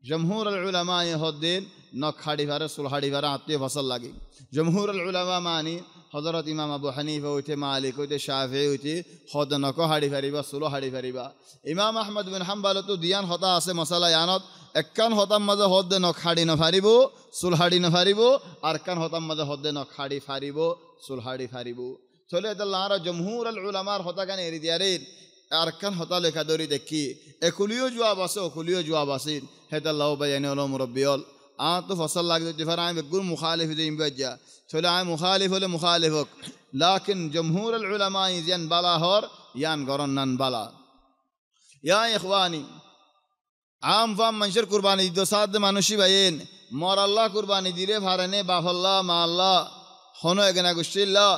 [SPEAKER 1] জমহুর আলামা উলামা এ হদ্দিন নখ হাড়ি ভারে চুল হাড়ি ভারে আত্মীয় ফসল লাগে জমহুর আলামা উলামা মানি হজরত ইমাম আবু হানিফা মা মালিক উঠে শাহে উঠে হদ নক হাড়ি ফেরিবা চুলো হাড়ি ফেরিবা ইমাম আহমদ বিন হাম্বালতো দিয়ান হতা আছে মশালা ইয়ানত একখান হতাম মাঝে হদ্দে নখাড়ি নফারিব চুলহাড়ি নফারিব আরকান হতাম মাঝে হদ্দে নখাড়ি ফারিব চুলহাড়ি ফারিব চলে এটা লারা জমহুর আল উলামার হতাকান এরি দিয়ারে আরকান হতা লেখা দরি দেখি একুলিও জুয়াব আছে অকুলিও জুয়াব আছিল হেতা লাও বাইয়ানি অল মুরব্বিয়ল آتو فصل لك ذو فرع بقول مخالف ذي مبجة تلا مخالف ولا مخالفك لكن جمهور العلماء يزين بلا هور يان قرنن بلا يا إخواني আম ফাম মানুষের কুরবানি দিত সাদ মানুষই ভাইন মর আল্লাহ কুরবানি দিলে ভারেনে বাফল্লা মা আল্লাহ হনো এগেনা গুসিল্লা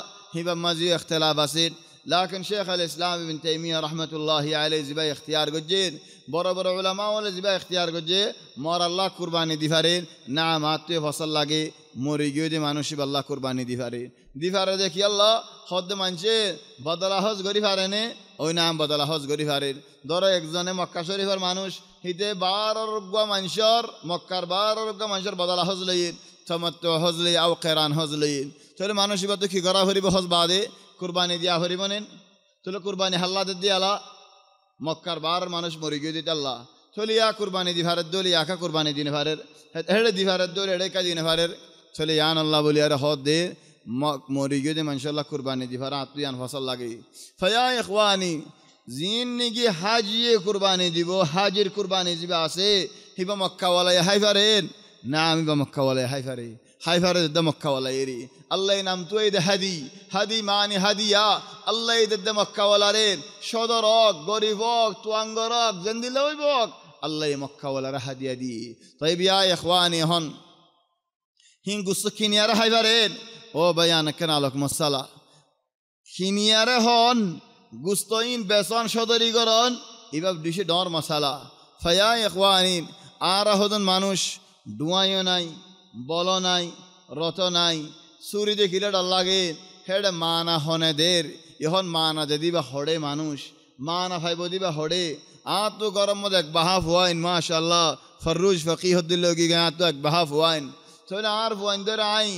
[SPEAKER 1] মাজি এখতলাফ আসিন لكن شيخ الإسلام ابن تيمية رحمة الله عليه زبا اختيار قجين برا برا علماء ولا زبا اختيار قجين مار الله قرباني دفارين نعم آتو فصل لغي মরে গিয়ে যে মানুষই আল্লাহ কোরবানি দি পারে দি পারে দেখি আল্লাহ হদ মানছে বদলা হজ গরি পারে নে ওই নাম বদলা হজ গরি পারে ধরো একজনে মক্কা শরীফের মানুষ হিতে বার রোগ্যা মানুষর মক্কার বার রোগ্যা মানুষের বদলা হজ লইয়ে চমত্ব হজ লই আও কেরান হজ লইয়ে তাহলে মানুষ এবার তো কি করা হরিব হজ বাদে কুরবানি দিয়া হরি মনেন তাহলে কুরবানি হাল্লা দিয়ে আলা মক্কার বার মানুষ মরি গিয়ে দিতে আল্লাহ চলিয়া কুরবানি দি ভারত দলি আখা কুরবানি দিন ভারের হেড়ে দি ভারত দোল এড়ে কাজ দিন ভারের চলে ইয়ান আল্লাহ বলি আর হদ দে মরি গিয়ে দে মানুষাল্লাহ কুরবানি দি ভার আত্মী আন ফসল লাগে ফয়া এখওয়ানি জিন নিগি হাজিয়ে কুরবানি দিব হাজির কুরবানি দিবা আছে হিবা মক্কাওয়ালাই হাই ফারেন না আমি বা মক্কাওয়ালাই হাই ফারে ಹೈಫರದಿದ್ದ ಮೊಕ್ಕವಲ ಏರಿ ಅಲ್ಲೈ ನಮ್ ತು ಐದ ಹದಿ ಹದಿ ಮಾನಿ ಹದಿಯ ಅಲ್ಲೈ ದದ್ದ ಮೊಕ್ಕವಲ ರೇ ಸೋದರಕ್ ಗರಿಬಕ್ ತುವಂಗರಕ್ ಜಂದಿಲ್ಲ ಒಯ್ಬಕ್ ಅಲ್ಲೈ ಮೊಕ್ಕವಲರ ಹದಿ ಹದಿ ತೈಬಿಯಾ ಯಹ್ವಾನಿ ಹೊನ್ ಹಿಂಗು ಸುಖಿನಿಯರ ಹೈವರೇನ್ ও বয়ানকে নালক মশালা খিনিয়ারে হন গুস্তইন বেসন সদরীকরণ এবার ডিসে ডর মশালা ফয়া একওয়ানিন আর হদন মানুষ ডুয়াইও নাই বল নাই রত নাই সুরি দেখিলে ডাল লাগে হেডে মানা হনে দের এখন মানা যে দিবা হড়ে মানুষ মানা ভাইব দিবা হড়ে আ তো গরম মধ্যে এক বাহাফ হুয়াইন মাশাল্লাহ ফরুজ ফকিহদ্দিল্ল কি গা তো এক বাহাফ হুয়াইন তাহলে আর ভুয়াইন ধরে আই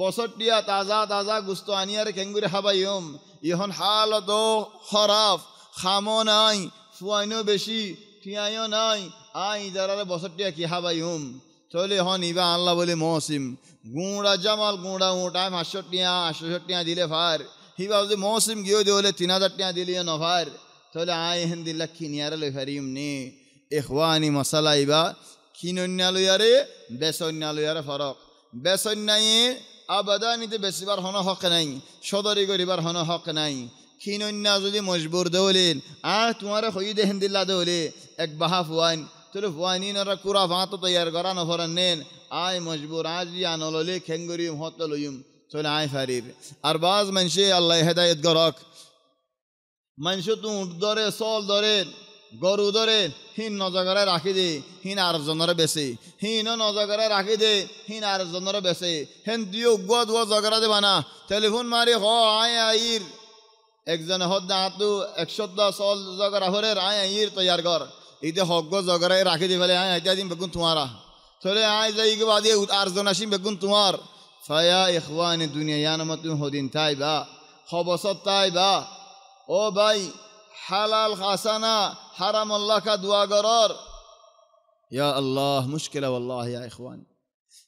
[SPEAKER 1] বছরটিয়া তাজা তাজা গুস্ত আনিয়ার খেঙ্গুরে হাবাইম ইহন হালত খরাফ খামো নাই ফুয়াইনও বেশি ঠিয়াইও নাই আই যারা বছরটিয়া কি হাবাই চলে হন ইবা আল্লাহ বলে মহসিম গুঁড়া জামাল গুঁড়া উঁটায় পাঁচশো টিয়া আটশোশো টিয়া দিলে ভার হিবা যদি মহসিম গিয়ে দিলে তিন হাজার টিয়া দিলিও ভার তাহলে আয় হেন দিল্লা কিনিয়ারে লই ফারিম নি এখওয়ানি মশালা ইবা কিনন্যা লইয়ারে বেসন্যা লইয়ারে ফরক বেসন্যায়ে আবাদানিতে বেশিবার হন হক নাই সদরি করিবার হন হক নাই কিনন্যা যদি মজবুর দেওলেন আহ তোমার হই দেহেন দিল্লা দেওলে এক বাহা ফুয়ান चलो वानीन र कुरा भात तयार गरा नफरनेन आय मजबूर आज या नलोले হত होतलोयम चलो আয় फरीर আর বাজ মানসে আল্লাহ হেদায়ত গরক মানুষ তু উঠ ধরে সল ধরে গরু ধরে হিন নজগরে রাখি দে হিন আর জনরে বেছে হিন নজগরে রাখি দে হিন আর জনরে বেছে হেন দিও গুয়া দুয়া জগরা দেবা না টেলিফোন মারি হ আয় আইর একজনে হদ্দা হাতু একশো দা সল জগরা হরে আয় আইর তৈয়ার কর إذا هوجو زغرة راكي دي فلي هاي أجازين بكون تمارا تولي هاي زي كبادية وت أرزوناشين بكون تمار فيا إخوان الدنيا يا نمتون هودين تايبا خبصت تايبا أو باي حلال خسنا حرام الله كدوا قرار يا الله مشكلة والله يا إخوان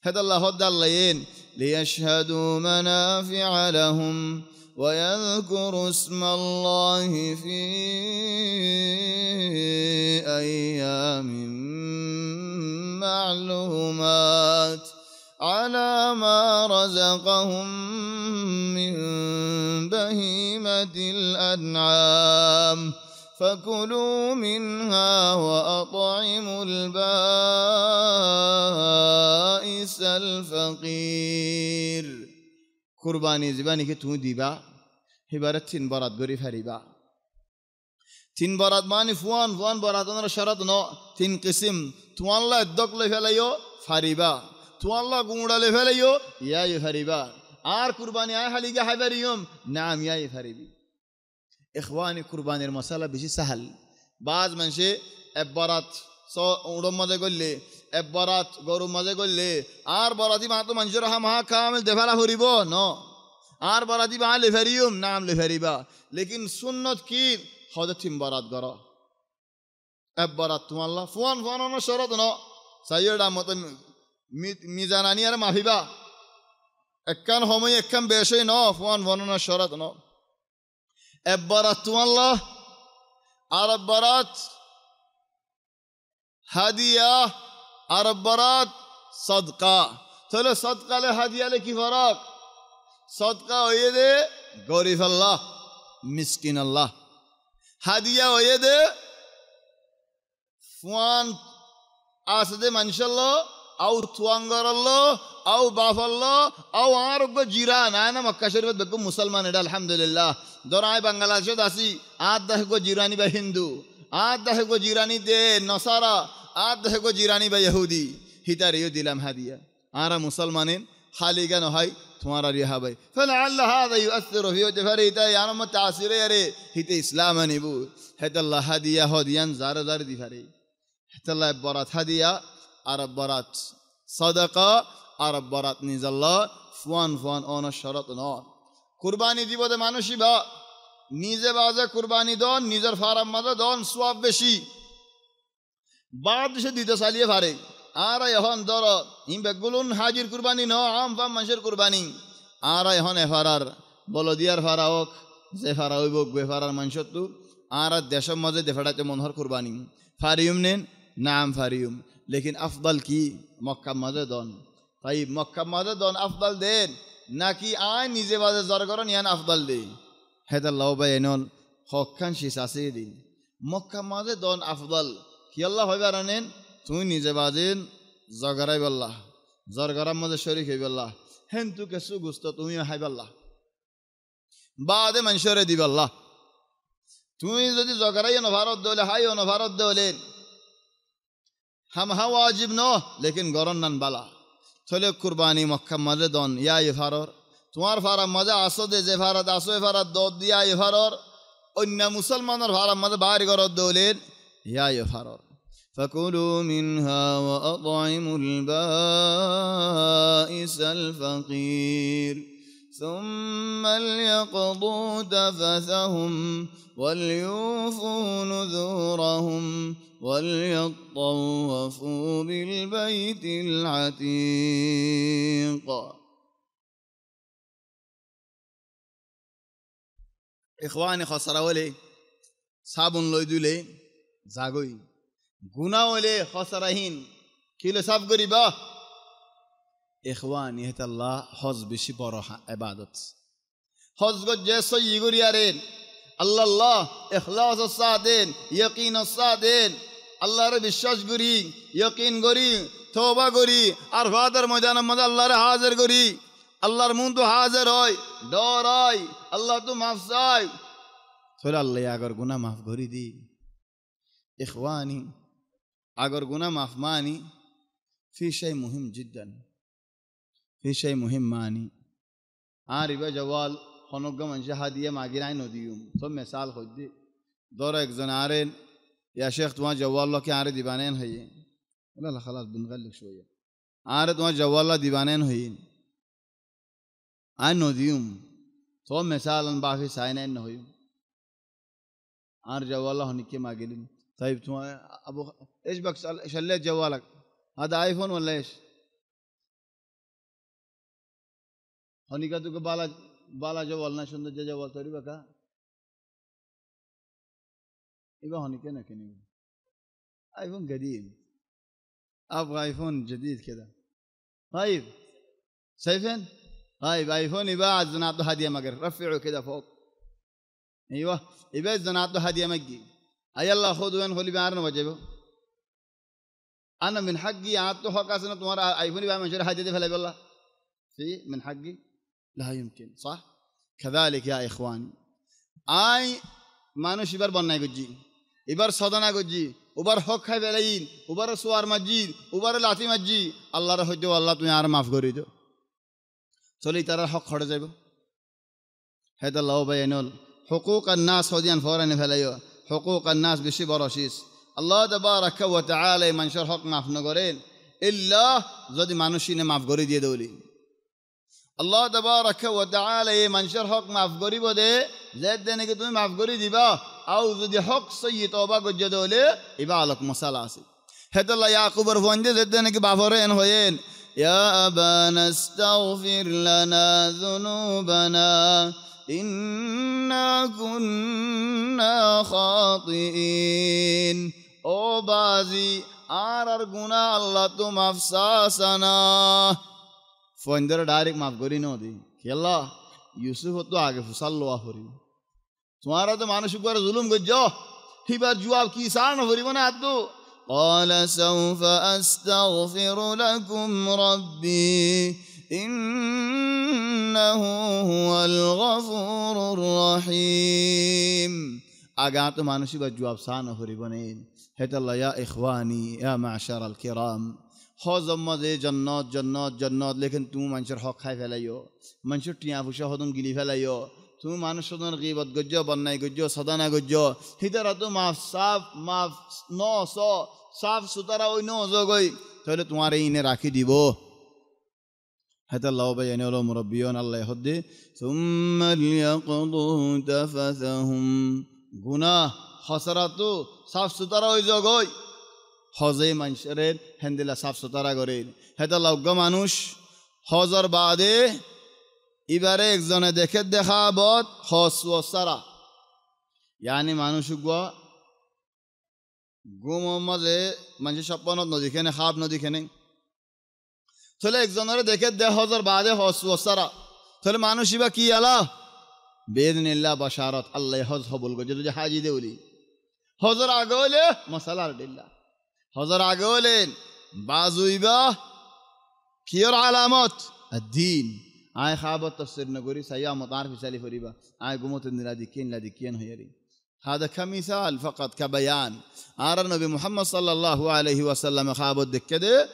[SPEAKER 1] هذا الله هدى الليين ليشهدوا منافع لهم ويذكر اسم الله في أيام معلومات على ما رزقهم من بهيمة الأنعام فكلوا منها وأطعموا البائس الفقير কুরবানি নেকি তুমি দিবা সেবারে তিন বরাত গড়ি ফেরিবা তিন বরাত মানে ফুয়ান ফুয়ান বরাত মানে শরত ন তিন কিসিম তোমাল্লা এদক লৈ ফেলাইও ফারিবা তোমাল্লা গুঁড়া লৈ ফেলাইও ইয়াই ফারিবা আর কুরবানি আয় হালিগা না আমি ইয়াই ফারিবি ইখওয়ানি কুরবানির মশালা বেশি সাহাল বাজ মানুষে এক বরাত উড়ম মজা করলে এ বরাত গরু মজে করলে আর বরাতি মা তো মানুষের হা মহা খাম দেফালা ফুরিব ন আর বরাতি মা লেফেরিউম নাম লেফেরিবা লেকিন সুন্নত কি থিম বরাত গর এ বরাত তোমাল্লা ফুয়ান ফুয়ান অন শরত ন সাইয়ডা মত মিজানানি আর মাফিবা একখান সময় একখান বেশই ন ফোন ফুয়ান শরত ন এ বরাত তোমাল্লা আর বরাত হাদিয়া আরব বরাত সদকা তাহলে সদকালে হাদিয়ালে কি ফরক সদকা হয়ে দে গরিব আল্লাহ মিসকিন আল্লাহ হাদিয়া হয়ে দে ফুয়ান আসদে মানুষাল্ল আউ থুয়াঙ্গরল্ল আউ বাফল্ল আউ আর জিরা নাই না মক্কা শরীফ দেখো মুসলমান এটা আলহামদুলিল্লাহ ধর আয় বাংলাদেশত আসি আর দেখো জিরানি বা হিন্দু আর দেখো জিরানি দে নসারা আর দেখো জিরানি বা ইহুদি হিতারিও দিলাম হাদিয়া আরা মুসলমানের খালি কেন হয় তোমার আর ইহা ভাই ফলে আল্লাহ হাদা ইউআসসির ফি ওয়াজফারি তাই আর রে হিতে ইসলাম নিবু হেতাল্লাহ হাদিয়া হদিয়ান জার জার দিফারি হেতাল্লাহ বরাত হাদিয়া আর বরাত সাদাকা আর বরাত নিজাল্লাহ ফুয়ান ফুয়ান অন শরত ন কুরবানি দিব দে মানুষই বা নিজে বাজে কুরবানি দন নিজের ফারাম মাঝে দন সোয়াব বেশি বাংলাদেশে দিতে চালিয়ে পারে আর এখন ধর ইম্বে গুলুন হাজির কুরবানি ন আম ফাম মানুষের কুরবানি আর এখন এফারার দিয়ার ফারা হোক যে ফারা হইব বেফারার মানুষের তো আর দেশের মাঝে দেফেড়াতে মনহর কুরবানি ফারিউম নেন নাম ফারিউম লেকিন আফদাল কি মক্কা মাঝে দন তাই মক্কা মাঝে দন আফদাল দেন নাকি আয় নিজে বাজে জ্বর করেন ইয়ান আফদাল দে হেদাল্লাহ ভাই এনল হক খান শীষ আসে দিন মক্কা মাঝে দন আফদাল কি আল্লাহ হইবার আনেন তুই নিজে বাজেন জগরাই বল্লাহ জরগরার মধ্যে শরিক হইব আল্লাহ হেন তু কেসু গুস্ত তুমিও হাইবাল্লাহ বাদে মানুষরে দিবাল্লাহ তুমি যদি জগরাই অনভারত দলে হাই অনভারত দলে হাম হাও আজীব ন লেকিন গরম নান বালা থলে কুরবানি মক্কা মাঝে দন ইয়া ইফারর তোমার ভাড়া মজা আসো দে যে ভারত আসো এ ভাড়া দিয়া এ অন্য মুসলমানের ভাড়া মাজে বাইর ঘর দৌলেন ইয়া এ فكلوا منها وأطعموا البائس الفقير ثم ليقضوا تفثهم وليوفوا نذورهم وليطوفوا بالبيت العتيق إخواني صابون صحاب ليدولي زاغوي গুণা হলে হসারাহীন কিলো সাফ করিব এখওয়ান ইহতাল্লাহ হজ বেশি বড় এবাদত হজ গজ্জে সই গরিয়ারেন আল্লাহ আল্লাহ এখলাস সাদেন ইয়কিন দেন আল্লাহর বিশ্বাস করি ইয়কিন করি তোবা করি আর ফাদার ময়দানের মধ্যে আল্লাহরে হাজার করি আল্লাহর মন তো হাজার হয় ডর হয় আল্লাহ তো মাফ চাই তাহলে আল্লাহ আগর গুনা মাফ করি দি ইখওয়ানি اگر گناه معاف ماني في شيء مهم جدا في شيء مهم ماني عارف جوال خنوق من جهادية مع جناين وديوم ثم سال خدي دور اكزنارين يا شيخ توان جوال لك عارف ديبانين هاي لا لا خلاص بنغلق شوية عارف تو جوال ديبانين هي عن وديوم ثم ان بافي ساينين هيوم عار جوال الله نكي ما قلن طيب توان ابو ايش بك شليت جوالك هذا ايفون ولا ايش هوني قد بالا بالا جوال না সুন্দর যে জওয়াল তৈরি বাকা يبقى هني كنا كنا ايفون قديم ابغى ايفون جديد كذا طيب سيفن طيب ايفون يباع زناطو هديه مقر رفعوا كذا فوق ايوه يباع زناطو هديه مقي اي الله خذ وين خلي بعرنا وجبه أنا من حقي أعطيه حق أصلا تمارا آيفوني بقى منشور حاجة دي فلا بالله في من حقي لا يمكن صح كذلك يا إخواني آي ما نشبر بنا يجي إبر صدنا يجي উবার হক খাই বেলাইন উবার সোয়ার মাজি উবার লাথি মাজি আল্লাহর হইতে আল্লাহ তুমি আর মাফ করি দো চলি তারা হক খড়ে যাব হেদাল্লাহ বাই এনল হকুক আর নাস হদিয়ান ফরানে ফেলাইও হকুক আর নাস বেশি আল্লাহ তবারক ওয়া তাআলা মানুষের হক মাফ না করেন ইল্লা যদি মানুষিনে মাফ করে দিয়ে দৌলি আল্লাহ তবারক ওয়া তাআলা এই মানুষের হক মাফ করিব দে যে দেনে কি তুমি মাফ করে দিবা আও যদি হক সহি তওবা গজ্জে দৌলে ইবা আলক মশালা আছে হেতলা ইয়াকুবর ফোন্দে যে দেনে কি বাফরে এন হয়েন يا أبانا استغفر لنا ذنوبنا إنا كنا خاطئين او بازی আর আর গুণা আল্লাহ তো মাফ সাসানা ফোনদের ডাইরেক্ট মাফ করি না দি খেলা ইউসুফ তো আগে ফুসাল লোয়া হরি তোমারা তো মানুষ উপরে জুলুম গজ্জ হিবার জুয়াব কি সান হরিব না আদু قال سوف أستغفر لكم ربي إنه هو الغفور الرحيم أقعد مانشي بجواب الجواب سانا هربنين هيت الله يا إخواني يا معشر الكرام خوزم مزي جنات جنات جنات لكن تو منشر حق خايف ليو منشر تيا فوشا هدون گلی فليو তুমি মানুষ সদন গিবত গজ্য বন্যায় গজ্য সদানা গজ্য হিদারা তো মাফ সাফ মাফ ন স সাফ সুতারা ওই ন গই তাহলে তোমার এই ইনে রাখি দিব حتى الله بين له مربيون الله يهدي ثم ليقضوا تفثهم گناه خسارت تو صاف سطرا و از جوی خوزه منش رن هندیلا صاف سطرا گرین هت الله گم منوش خوزر بعدی برای یک زن دکه دخا باد خاص و سرا یعنی منوش گوا گم و مزه منش شپانات ندیکه نه خواب ندیکه نه تله یک زن را دکه ده و سرا تله منوشی با বেদনিল্লা বাশারত আল্লাহ হজ হবল গো যেটা হাজি দেউলি হজর আগে হলে মশালার ডিল্লা হজর আগে হলেন বাজুইবা কিয়র আলামত দিন আয় খাবত তফসির নগরী সাইয়া মতার ফিসালি ফরিবা আয় গুমত নিরাদি কেন লাদি কেন হইয়ারি هذا كمثال فقط كبيان آر نبی محمد صلی الله عليه وسلم سلم خواب دکه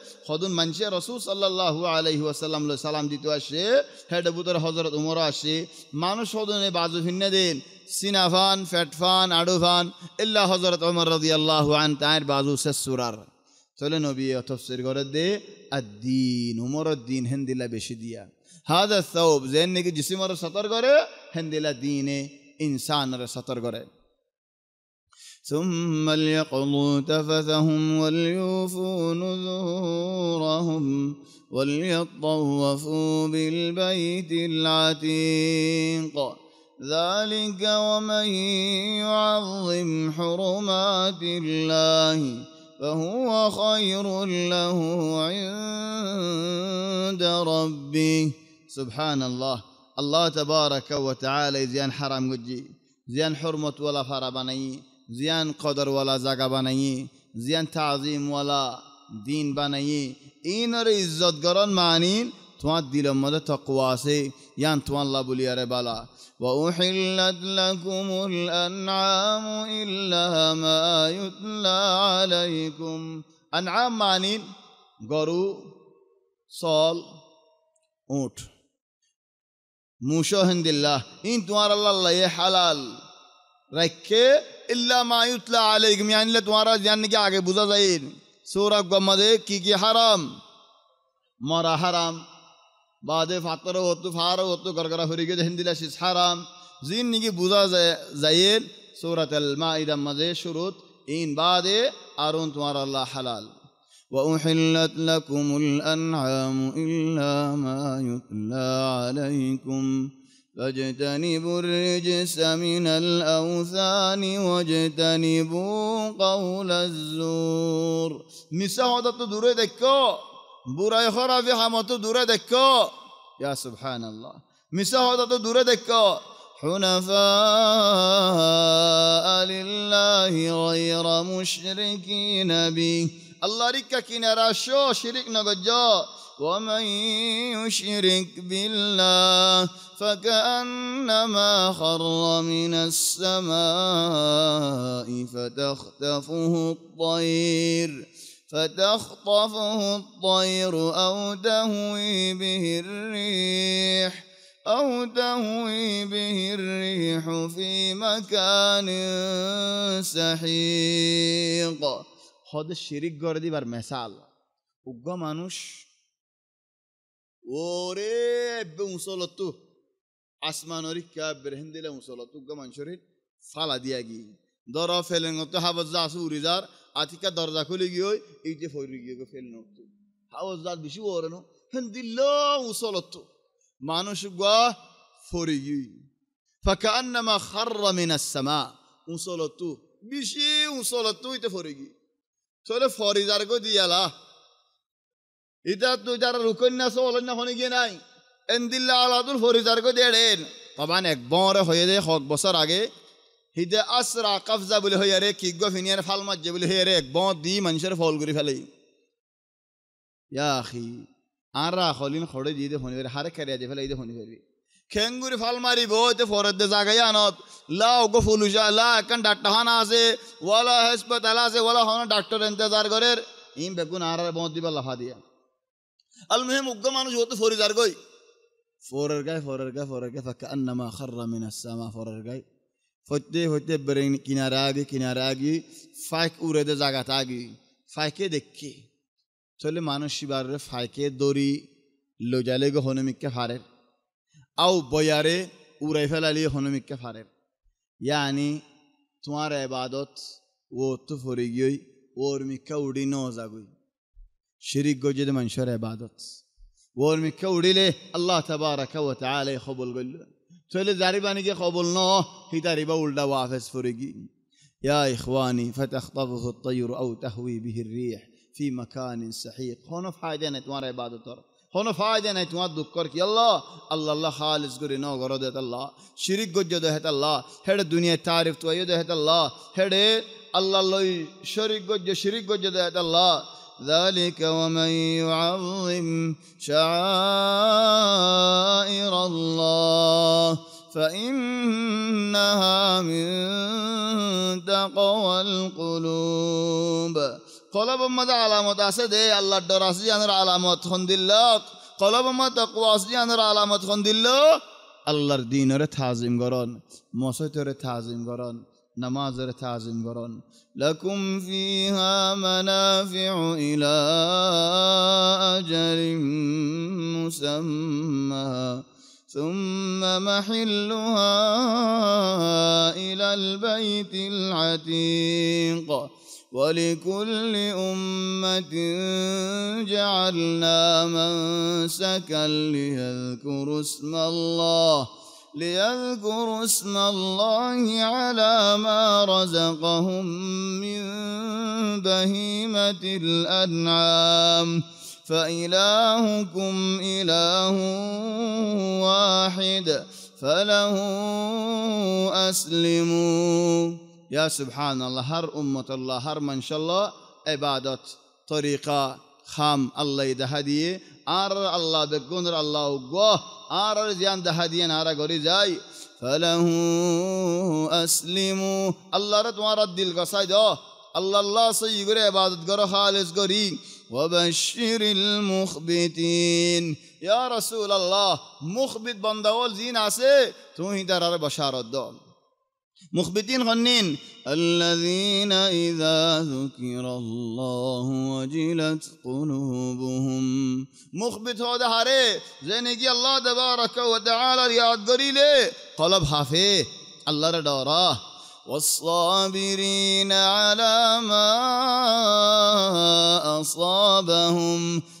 [SPEAKER 1] منشي رسول صلى الله عليه وسلم سلم له سلام دیتو آشه هد بودر حضرت عمر آشه مانوش خودون بازو فنه دین سینافان فتفان عدوفان الا حضرت عمر رضي الله عنه تایر بعضو سسورار تولي نبي تفسير قرد دي الدين عمر الدين هند لا بشديا هذا الثوب زين نك جسم رسطر قرد هند هندي لا دين انسان رسطر قرد ثم ليقضوا تفثهم وليوفوا نذورهم وليطوفوا بالبيت العتيق ذلك ومن يعظم حرمات الله فهو خير له عند ربه سبحان الله الله تبارك وتعالى زيان حرم جي زيان حرمت ولا فربني زیان قدر والا جگہ بنائیے زیان تعظیم والا دین بنائیے این اور عزتگران معنین توان دل مدد تقوا سے یان توان لا بولی ارے بالا وأحلت لكم الأنعام إلا ما يتلى عليكم أنعام معنين گرو سال اونٹ موشو هند الله إن دوار الله الله حلال رکھ إلا ما يطلع عليكم يعني لا تمارا جاننے کے آگے بوزا زین سورة قمد كي كي حرام مارا حرام بعد فاتر وطو فار ہوتو گرگرہ فریگے جہن دلشیس حرام زين نگی بوزا زین سورة المائدة مزي شروط إن بعد أرون تمارا الله حلال وأحلت لكم الأنعام إلا ما يطلع عليكم فاجتنبوا الرجس من الأوثان واجتنبوا قول الزور مساعدة دوره دكا يخرى خرافي حماتو دوره دكا يا سبحان الله مساعدة دوره دكا حنفاء لله غير مشركين به الله ركا كنا راشو شرك نغجا ومن يشرك بالله فكأنما خر من السماء فتخطفه الطير فتخطفه الطير أو تهوي به الريح أو تهوي به الريح في مكان سحيق خد الشريك قردي برمثال وقا wore ebbe musolottu আসমানরি কাবের হিন্দিলে মুসলতু গমানশরীর ফালা দিয়া গি দর ফেলেঙ্গত হাবজা আসু উড়িজার আতিকা দরজা খুলে গিয়ে এই যে ফৈরি গিয়ে গো ফেল নতু হাবজার বেশি ওরে নো হিন্দিল তো মানুষ গা ফরি গি فكأنما خر من السماء মুসলতু বেশি মুসলতু ইতে ফরি গি চলে ফরি যার গো দিয়ালা এটা তো যারা রুকন্যাস অলন্য হনে গিয়ে নাই এন্দিল্লা আলাদুল ফরিজার গো দেড়েন তবান এক বরে হয়ে দে হক বছর আগে হিদে আসরা কফজা বলে হইয়া রে কিগ ফিনিয়ার ফাল মাজ্জে বলে হইয়া রে এক বঁ দি মানুষের ফল করে ফেলে ইয়াহি আরা হলিন খড়ে দিয়ে দে হনি হারে খেরিয়া দিয়ে ফেলে এই দে হনি ফেলি খেঙ্গুরি ফাল মারিব তে ফরত দে জাগাই আনত লা গো ফুলুজা লা কান ডাক্তার আছে ওয়ালা হাসপাতাল আছে ওয়ালা হন ডাক্তার ইন্তজার করের ইম বেগুন আর বঁ দিবা লাফা দিয়া আল মেহেম উগ্র মানুষ হতে ফরি যার গই ফরের গায়ে ফরের গায়ে ফরের গায়ে ফাঁকা আন্নামা খর্রা মিনাসামা ফরের গায়ে হইতে হইতে বেরেন কিনারা আগে কিনারা আগে ফাইক উড়ে দে জাগাতে আগে ফাইকে দেখি চলে মানুষ শিবার ফাইকে দড়ি লোজালে গো হনুমিককে ফারের আও বয়ারে উড়াই ফেলালি হনুমিককে ফারের ইয়ানি তোমার এবাদত ও তো ফরে গিয়ে ওর মিক্কা উড়ি ন জাগুই شريك جد من شر عبادت ورمي كوريله الله تبارك وتعالى خبل قل تولي دارباني كي خبلناه هي داربا ولدا وافس فرقي يا إخواني فتخطفه الطير أو تهوي به الريح في مكان سحيق هون فايدة نتوار عبادتور هون فايدة نتوار دكر كي الله الله الله خالص قري نو غرو الله شريك جد دهت الله هر الدنيا تعرف تويو دهت الله هر الله الله شريك جد شريك جد دهت الله ذلك ومن يعظم شعائر الله فإنها من تقوى القلوب قلب ما دا علامات أسد إيه الله دراس جان علامات خند الله قلب ما تقوى جان علامات خند الله الله دين رت قران موسى رت قران নামাজের তাজিম برون لكم فيها منافع إلى أجل مسمى ثم محلها إلى البيت العتيق ولكل أمة جعلنا منسكا ليذكروا اسم الله ليذكروا اسم الله على ما رزقهم من بهيمة الأنعام فإلهكم إله واحد فله أسلموا يا سبحان الله هر أمة الله هر من شاء الله عبادة طريقة খাম আল্লাহ দেখা দিয়ে আর আল্লাহ বেগুন আল্লাহ গহ আর জিয়ান দেখা দিয়ে নারা গড়ি যাই ফলাহু আসলিমু আল্লাহরে তোমার দিল গসাই দ আল্লাহ আল্লাহ সই করে আবাদত করো খালিস করি ওয়াবাশশিরিল মুখবিতিন মুখবিত বান্দাওয়াল জিন আছে তুমি তার আর বশারত দল مخبتين غنين الذين إذا ذكر الله وجلت قلوبهم مخبت هو دهاري زنگی الله تبارك وتعالى رياض لے قلب حافي الله را والصابرين على ما أصابهم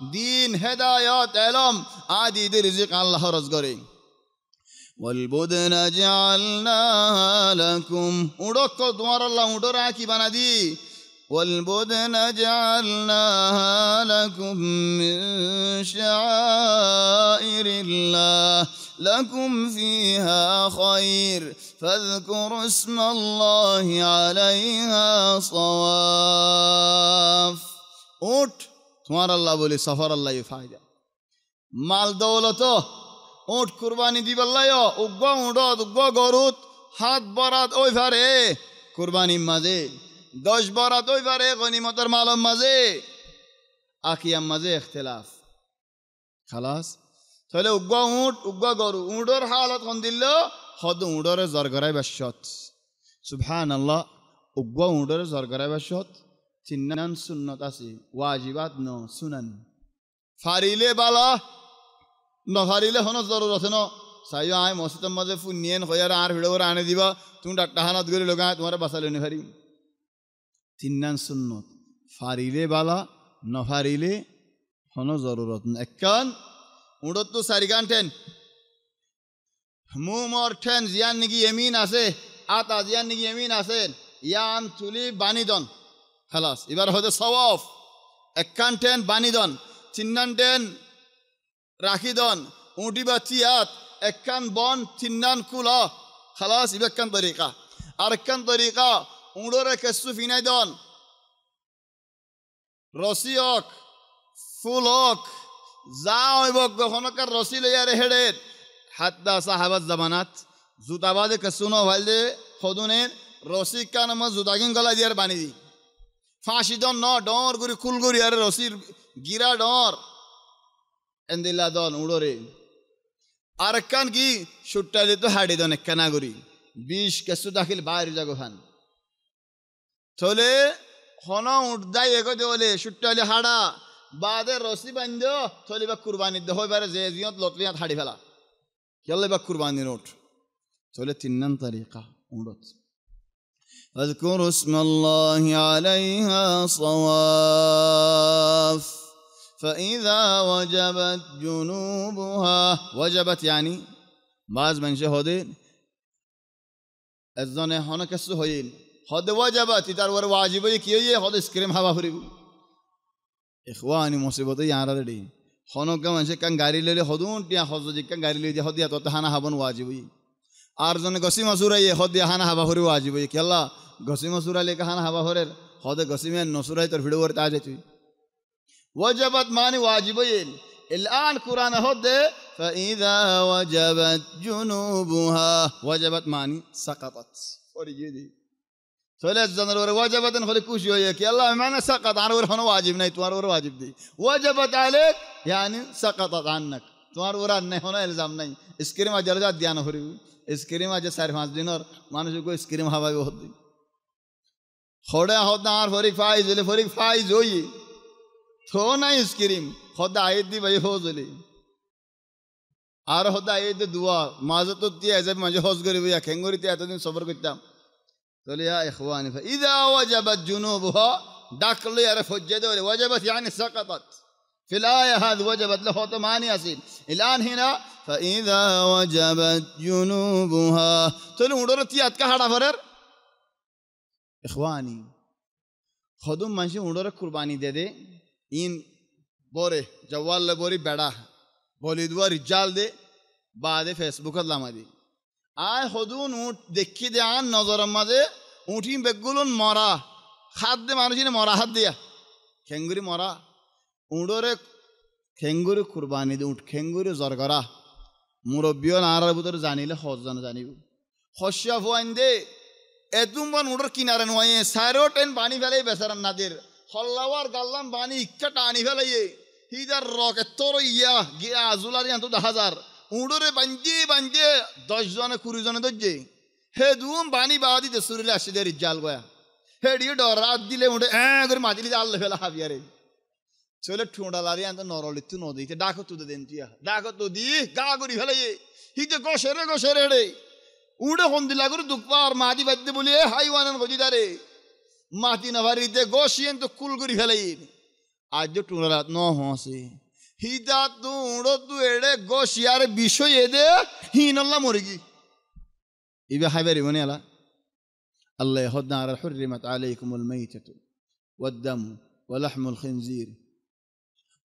[SPEAKER 1] دين هدايات علم عادي دي رزق الله رزقري والبدن جعلناها لكم ودك دوار الله ودراكي بنادي والبدن جعلناها لكم من شعائر الله لكم فيها خير فاذكروا اسم الله عليها صواف أوت তোমার আল্লাহ বলি সফর আল্লাহ ফায়দা মাল দৌলত উঠ কুরবানি দিবাল্লাই উগ্গ উঠত উগ্গ গরুত হাত বরাত ওই ফারে কুরবানির মাঝে দশ বরাত ওই ফারে গনিমতের মালম মাঝে আকিয়াম মাঝে এখতলাফ খালাস তাহলে উগ্গ উঠ উগ্গ গরু উঁডর হালত কন দিল হদ উঁডরে জরগরাই বাসত সুবহান আল্লাহ উগ্গ উঁডরে জরগরাই বাসত চিন্নান সুন্নত আছে ওয়াজিবাত ন সুনান ফারিলে বালা নফারিলে হন জরুর আছে ন চাই আয় মসজিদের মাঝে ফুনিয়েন হইয়ার আর ভিড় করে আনে দিবা তুমি ডাক্তার হানাত করে লগা তোমার বাঁচালে নি ফারি চিন্নান সুন্নত ফারিলে বালা নফারিলে হন জরুরত একান উড়ত তো চারিগান ঠেন মুমর ঠেন জিয়ান নেকি এমিন আছে আতা জিয়ান নেকি এমিন আছে ইয়ান চুলি বানিদন খালাস এবার হতে সওয়াফ একান টেন দন চিন্নান টেন রাখিদন উঁটি বা চিয়াত একখান বন চিন্নান কুল খালাস ইবেকান তরিকা আর একখান তরিকা উঁড়োরে কেসু ফিনাই দন রসি হক ফুল হক যা হইব গখনকার রসি লইয়ারে হেডে হাত্তা সাহাবাদ জামানাত জুতাবাদে কেসুনো ভাইলে সদুনের রসি কান আমার জুতাকিং গলা দিয়ার বানিয়ে দিই ফাঁসি দন ন ডর করি কুল করি আরে রসির গিরা ডর এন্দিল্লা দন উড়োরে আর একখান কি সুট্টা দিত হাড়ি দন একখানা করি বিষ কেসু দাখিল বাইরে যাগো খান থলে হন উঠদাই এগো দেওয়ালে সুট্টা হলে হাড়া বাদে রসি বান্ধ চলে বা কুরবানি দেহ এবারে যে জিয়ত লতলিয়াত হাড়ি ফেলা কেলে বা কুরবানির উঠ চলে তিন নাম তারিখা উড়ত واذكروا اسم الله عليها صواف فإذا وجبت جنوبها وجبت يعني بعض من شهودين الزن هناك السهيل هذا وجبت إذا ترور واجبه كيه خد اسكريم هوا فريبو إخواني مصيبتي يعني ردي خنوك من شكان غاري للي خدون تيا خدو جكان غاري للي خدو يا توتحانا هبن واجبه آرزن قسم سورة يه خود يهانا هوا هوري واجب يه كلا قسم سورة لك هانا هوا هوري خود قسم نصورة تر فيدو ورت آجت يه وجبت ماني واجب يه الآن قرآن خود فإذا وجبت جنوبها وجبت ماني سقطت فوري جدي ثلاث زنر ور وجبت خلي كوشي يه كلا معنى سقط عن ور هنا واجب نيت ور واجب دي وجبت عليك يعني سقطت عنك تمہارا ورا نہیں ہونا الزام نہیں اس کے لیے جلدی دھیان ہو رہی স্ক্রিম আছে চারি পাঁচ দিনের মানুষকে স্ক্রিম বহুত দিন সদা সদা আর ফরিক ফাই জলি ফরিক ফাই হই থো নাই স্ক্রিম সদা আই দি বাজে হোজ হলে আর সদা আই দে দুয়া মাঝে তো দিয়ে যাবি মাঝে হজ করি বুঝা খেঙ্গরিতে এতদিন সবর করতাম তাহলে ইয়া ইখওয়ানি ইদা ওয়াজাবাত জুনুবহা ডাকলে আর ফজ্জে দে ওয়াজাবাত ইয়ানি সাকাতাত في الآية هذه وجبت له ثمانية سين الآن هنا فإذا وجبت جنوبها تلو ودرتيات كهارا فرر إخواني خدوم منشي ودرك قرباني دي دي إن بوري جوال لبوري بدا بولي دوا رجال دي بعد فيسبوك اللهم دي آی خدون اونت دكي دي عن نظر مزي اونتين بقلون مرا خد مانوشين مرا حد دي کنگری مرا উঁড়োরে খেঙ্গুরি কুরবানি দি উঠ খেঙ্গুরি জরগরা মুরব্বীয় নারার ভিতরে জানিলে জানো জানিব শস্যা ভুয়াইন দে এতুম বান উঁড়র কিনারে নয় সারো টেন বানি ফেলাই বেচারান নাদের হল্লাওয়ার গাল্লাম বানি ইচ্ছা টানি ফেলাইয়ে হিদার রক এত্তর ইয়া গিয়া আজুলারি আন্ত হাজার উঁড়রে বাঞ্জে বাঞ্জে দশ জনে কুড়ি জনে দজ্জে হে দুম বানি বা দে সুরিলে আসি দে রিজাল গয়া হে ডিয়ে ডর রাত দিলে উঠে এ করে মাতিলি আল্লাহ ফেলা হাবিয়ারে চলে ঠোঁডালারি আন্ত নরলি তু নদী ডাকো তু দেন তুই ডাকো তো দি গা করি ফেলে হিতে কষেরে কষেরে রে উড়ে হন্দিলা করে দুপার মাটি বাঁধতে বলি এ হাইওয়ানের দারে মাটি না ভারিতে গসিয়ে তো কুল করি ফেলে আজ যে টুঁড়ালা ন হসে হিদা তু উড়ো তু এড়ে গসিয়ার বিষয় এদে হিনল্লা মরিগি ইবে হাইবারি মনে আলা আল্লাহ হদ্দার হরিমাত আলাইকুমুল মাইতাতু والدم ولحم الخنزير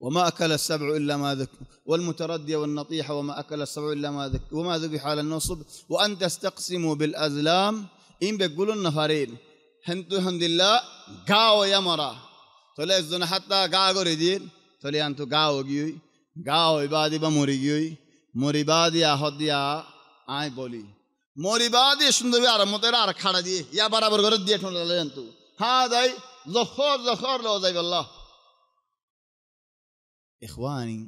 [SPEAKER 1] وما أكل السبع إلا ما ذكر والمتردية والنطيحة وما أكل السبع إلا ما ذكر وما ذبح على النصب وأن تستقسموا بالأزلام إن بيقولوا النفرين هنتو الحمد لله قاو يا مرا تولي الزنا حتى غاغو ردين تولي أنتو قاو جيوي قاو إبادي بموري جيوي موري بادي أحد يا آي بولي موري بادي شندو يا رمتر أرخارا دي يا برابر غرد دي ঠোঁটা লেন তো হ্যাঁ زخور زخور জফর بالله إخواني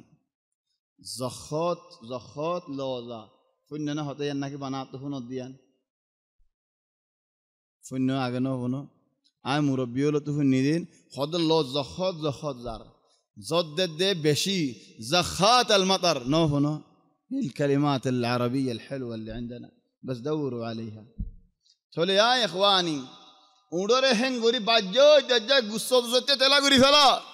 [SPEAKER 1] زخات زخات لولا فننا هتاي أنك بنات هنا ديان فننا أجنا هنا أي مربي ولا تفني دين خد الله زخات زخات زار زدد بشي زخات المطر نو نوفنا الكلمات العربية الحلوة اللي عندنا بس دوروا عليها تولي يا آه، إخواني ودره هنغوري باجو جاجا غصة زتة تلا غوري فلا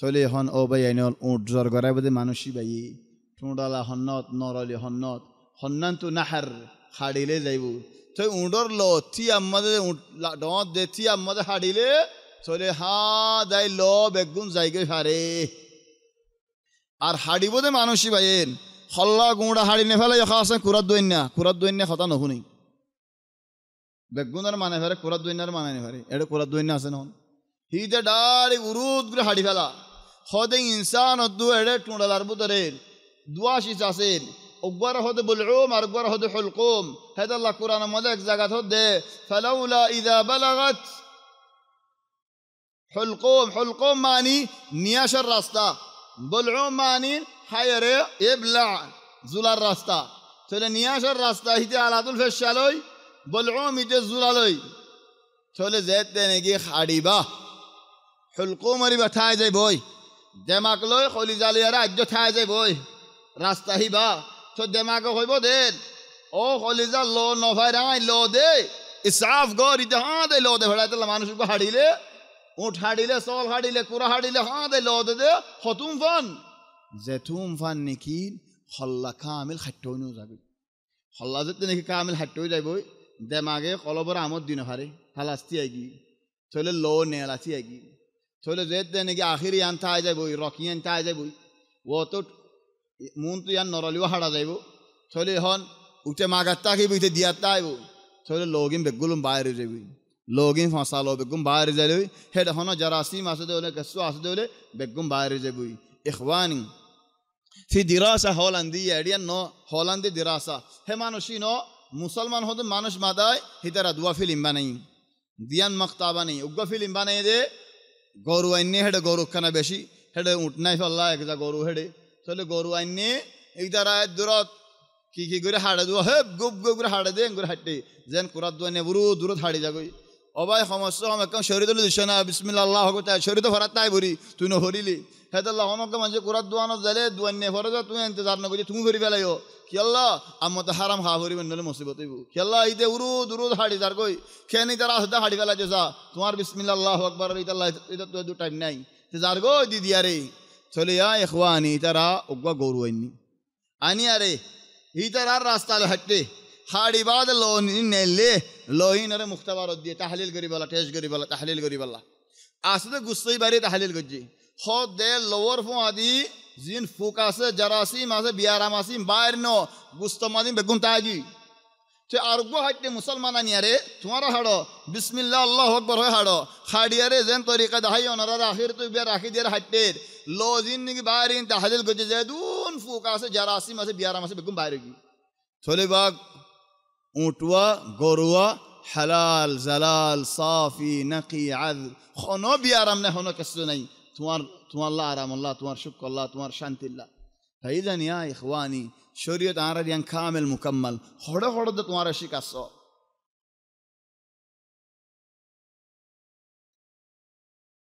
[SPEAKER 1] চলি এখন ও বাই আইনল উঁট জ্বর গড়াই বোধে মানুষই বাই টুঁডলা হন্নত নরলি হন্নত হন্নান্তু নাহার হাড়িলে যাইব তো উঁটর ল থি আমাদের উঁট ডঁত দে থি আমাদের হাড়িলে চলে হা দাই ল বেগুন যাইগে হারে আর হাড়ি দে মানুষই বাইন হল্লা গুঁড়া হাড়ি নে ফেলে যখন আছে কুরাত দৈন্যা কুরাত দৈন্যা কথা নহুনি বেগুন আর মানে ফেরে কুরাত দৈন্যার মানে নে ফেরে এটা কুরাত দৈন্য আছে নহন هيدا داري ورود غير هادي فلا خود إنسان الدو هذا تونا لاربو دريل دواش إساسين أقبر هود بلعوم أقبر هود حلقوم هذا الله قرآن مدك زاقات هود فلولا إذا بلغت حلقوم حلقوم ماني نياش الرستا بلعوم ماني حير يبلع زول الرستا تلا نياش الرستا هيدي على طول في الشالوي بلعوم يدي زولالوي تلا زيت دنيجي خاربه হুলকো মারিবা বাথায় যাই বই দেমাক লই খলিজালিয়ারা আজ্য থায় যাই বই রাস্তা হিবা তো দেমাক হইব দে ও খলিজা ল নভাই রাই ল দে ইসাফ গর ইতে হাঁ দে ল দে ভেড়াই মানুষ মানুষকে হারিলে উঠ হাড়িলে সল হাড়িলে কুড়া হাড়িলে হাঁ দে ল দে দে হতুম ফান জেথুম ফান নেকি হল্লা কামিল খাট্যইনও যাবে হল্লা যেতে নাকি কামিল হাট্যই বই দেমাগে কলবর আমদ দিন হারে খালাস্তি আগি চলে ল নেলাসি আগি تولو زيد নাকি আখির ইয়ান تاي যাইব بوي ركي يان تاي جاي بوي وتو مون تو يان نورالي وحدا جاي بو تولو هون উঠে মাগাত্তা কি বুঝতে দিয়া তাইব তাহলে লগিন বেগুলুম বাইরে যাবি লগিন লো বেগুম বাইরে যাবি হে যারা জারাসিম আসে দেবলে কেসু আসে দেবলে বেগুম বাইরে যাবি ইখওয়ানি ফি দিরাসা হলান্দি এডিয়ান ন হলান্দি দিরাসা হে মানুষই ন মুসলমান হতে মানুষ মাদায় হিতারা দুয়া ফিল ইম্বা নাই দিয়ান মক্তাবা নেই উগ্র ফিল ইম্বা নেই দে গরু আইনে হেডে গরু খানা বেশি হেডে উঠ নাই ফেললা একটা গরু হেডে তাহলে গরু আইনে একটা রায় দূরত কি কি করে হাড়ে দেওয়া হে গুপ গুপ করে হাড়ে দে হাঁটে যেন দু আইনে বুড়ো দূরত হাড়ে যাগই অবাই সমস্ত একদম শরীরত দিছে না বিসমিল্লা আল্লাহ হকতা তাই ফরাত নাই ভরি তুই নহরিলি হেতাল্লাহ সমকে মানুষে কুরাত দোয়ানত যাইলে দোয়ান নে ফরজ তুই ইন্তজার নকরি তুমি ফিরি লাগিব খেয়াল্লা আমার তো হারাম হা ভৰি নলে মুসিবত হইব খেয়াল্লা ইতে উৰুত উৰুত হাৰি যার কই খেয়ে নি তারা হাতে পেলাই যা তোমার বিসমিল্লা আল্লাহ হওক বাৰু এটা তো দু দুটাই নাই যাৰ যার দি দিদি আরে চলি আ এখওয়া আনি তারা ওগুয়া গৌরু আনি আনি আরে ই তার রাস্তা হাঁটতে خاری بعد لونی نلی لونی نره مختبا رو دیه تحلیل گری بالا تیش گری بالا تحلیل گری بالا آسده گستهی بری تحلیل گجی خود دل لور فوادی زین فوکاس جراسی ماسه بیاراماسی باہر نو گستو مادین بگن تاجی تو ارگو حتی مسلمانا نیارے تمہارا ہڑو بسم اللہ اللہ اکبر ہوئے ہڑو خاڑی ارے زین طریقہ دہائی اونا را آخر تو بیار آخر دیر حتی لو زین نگی باہرین تحلیل گجی زیدون فوکاس جراسی ماسه بیاراماسی بگن باہر گی تولی باگ اونٹوا گروا حلال زلال صافي نقي عذب خنو بيارم نه هنا كسو ني توار توار الله آرام الله توار شك الله توار شانت الله فإذا يا إخواني شريعة عربيا كامل مكمل خورا خورا دو توار شي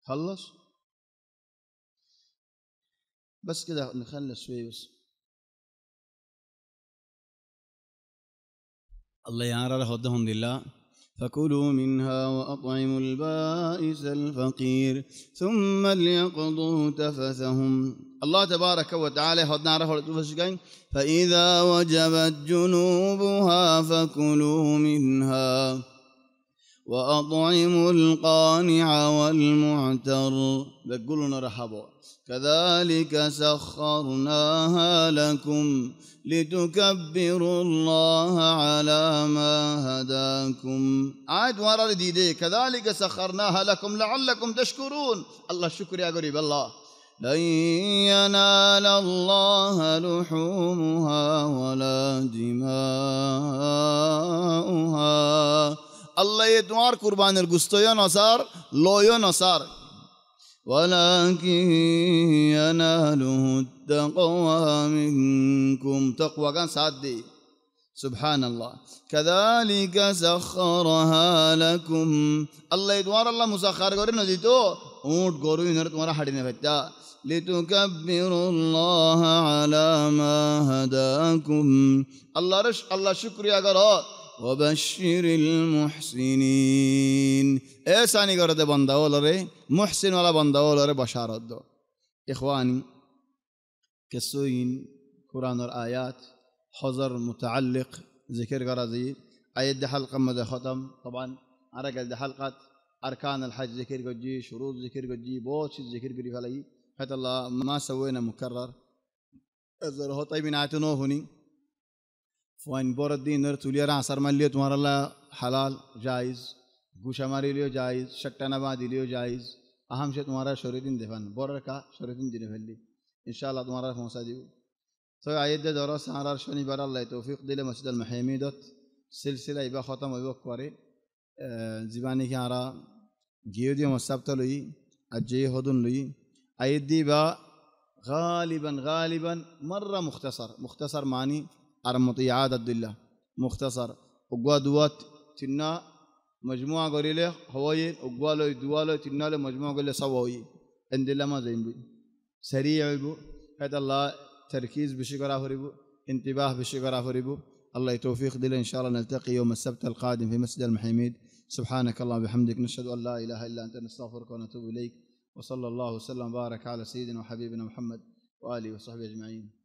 [SPEAKER 1] خلص بس كده نخلص شوي بس الله يارى لهدهن الله فكلوا منها وأطعموا البائس الفقير ثم ليقضوا تفثهم الله تبارك وتعالى هدنا رحل فإذا وجبت جنوبها فكلوا منها وأطعموا القانع والمعتر بقولنا رحبوا كذلك سخرناها لكم لتكبروا الله على ما هداكم عاد آية ورا دي كذلك سخرناها لكم لعلكم تشكرون الله شكر يا قريب الله لن ينال الله لحومها ولا دماؤها الله دوار قربان يا نصار لو يا نصار ولكن يناله التقوى منكم تقوى كان سعدي سبحان الله كذلك سخرها لكم الله يدوار الله مسخر قرينا ديتو اوت گورو انر تمہارا ہڑنے بچتا لتكبروا الله على ما هداكم الله رش الله شكر يا قرار وبشر المحسنين ايه ساني قرد بنده محسن ولا بنده ولره بشارت دو اخواني كسوين قرآن الآيات حضر متعلق ذكر قرزي أيد حلقة مدى ختم طبعا عرق دي حلقة أركان الحج ذكر قجي شروط ذكر قجي بوش ذكر جي فلي حتى الله ما سوينا مكرر أزر هو طيب نعتنوه وين بور الدين تولي راه سر من تمار الله حلال جائز گوشا ماري ليو جائز شکٹانا باندھی ليو جائز اهم سے تمارا شوریدین دفن بورر کا شوریدین دین فلی الله تمارا خونسا دیو تو عید دورا سہارا شنی بار الله توفیق دل مسجد المحیمی دوت سلسلة ایبا ختم ایبا کوارے آه، زبانی کی آرا گیو دیو مصابت لئی اجی حدن لئی عید دی با غالبا غالبا مرہ مختصر مختصر معنی على مطيعات الدلة مختصر وقوادوات تنا مجموعة قليلة له وقوالو دوالو تنا له مجموعة قليلة سواوي عند الله ما زين بي سريع بو هذا الله تركيز بشكر أفريبو انتباه بشكر أفريبو الله يتوفيق دل إن شاء الله نلتقي يوم السبت القادم في مسجد المحيميد سبحانك الله وبحمدك نشهد أن لا إله إلا أنت نستغفرك ونتوب إليك وصلى الله وسلم وبارك على سيدنا وحبيبنا محمد وآله وصحبه أجمعين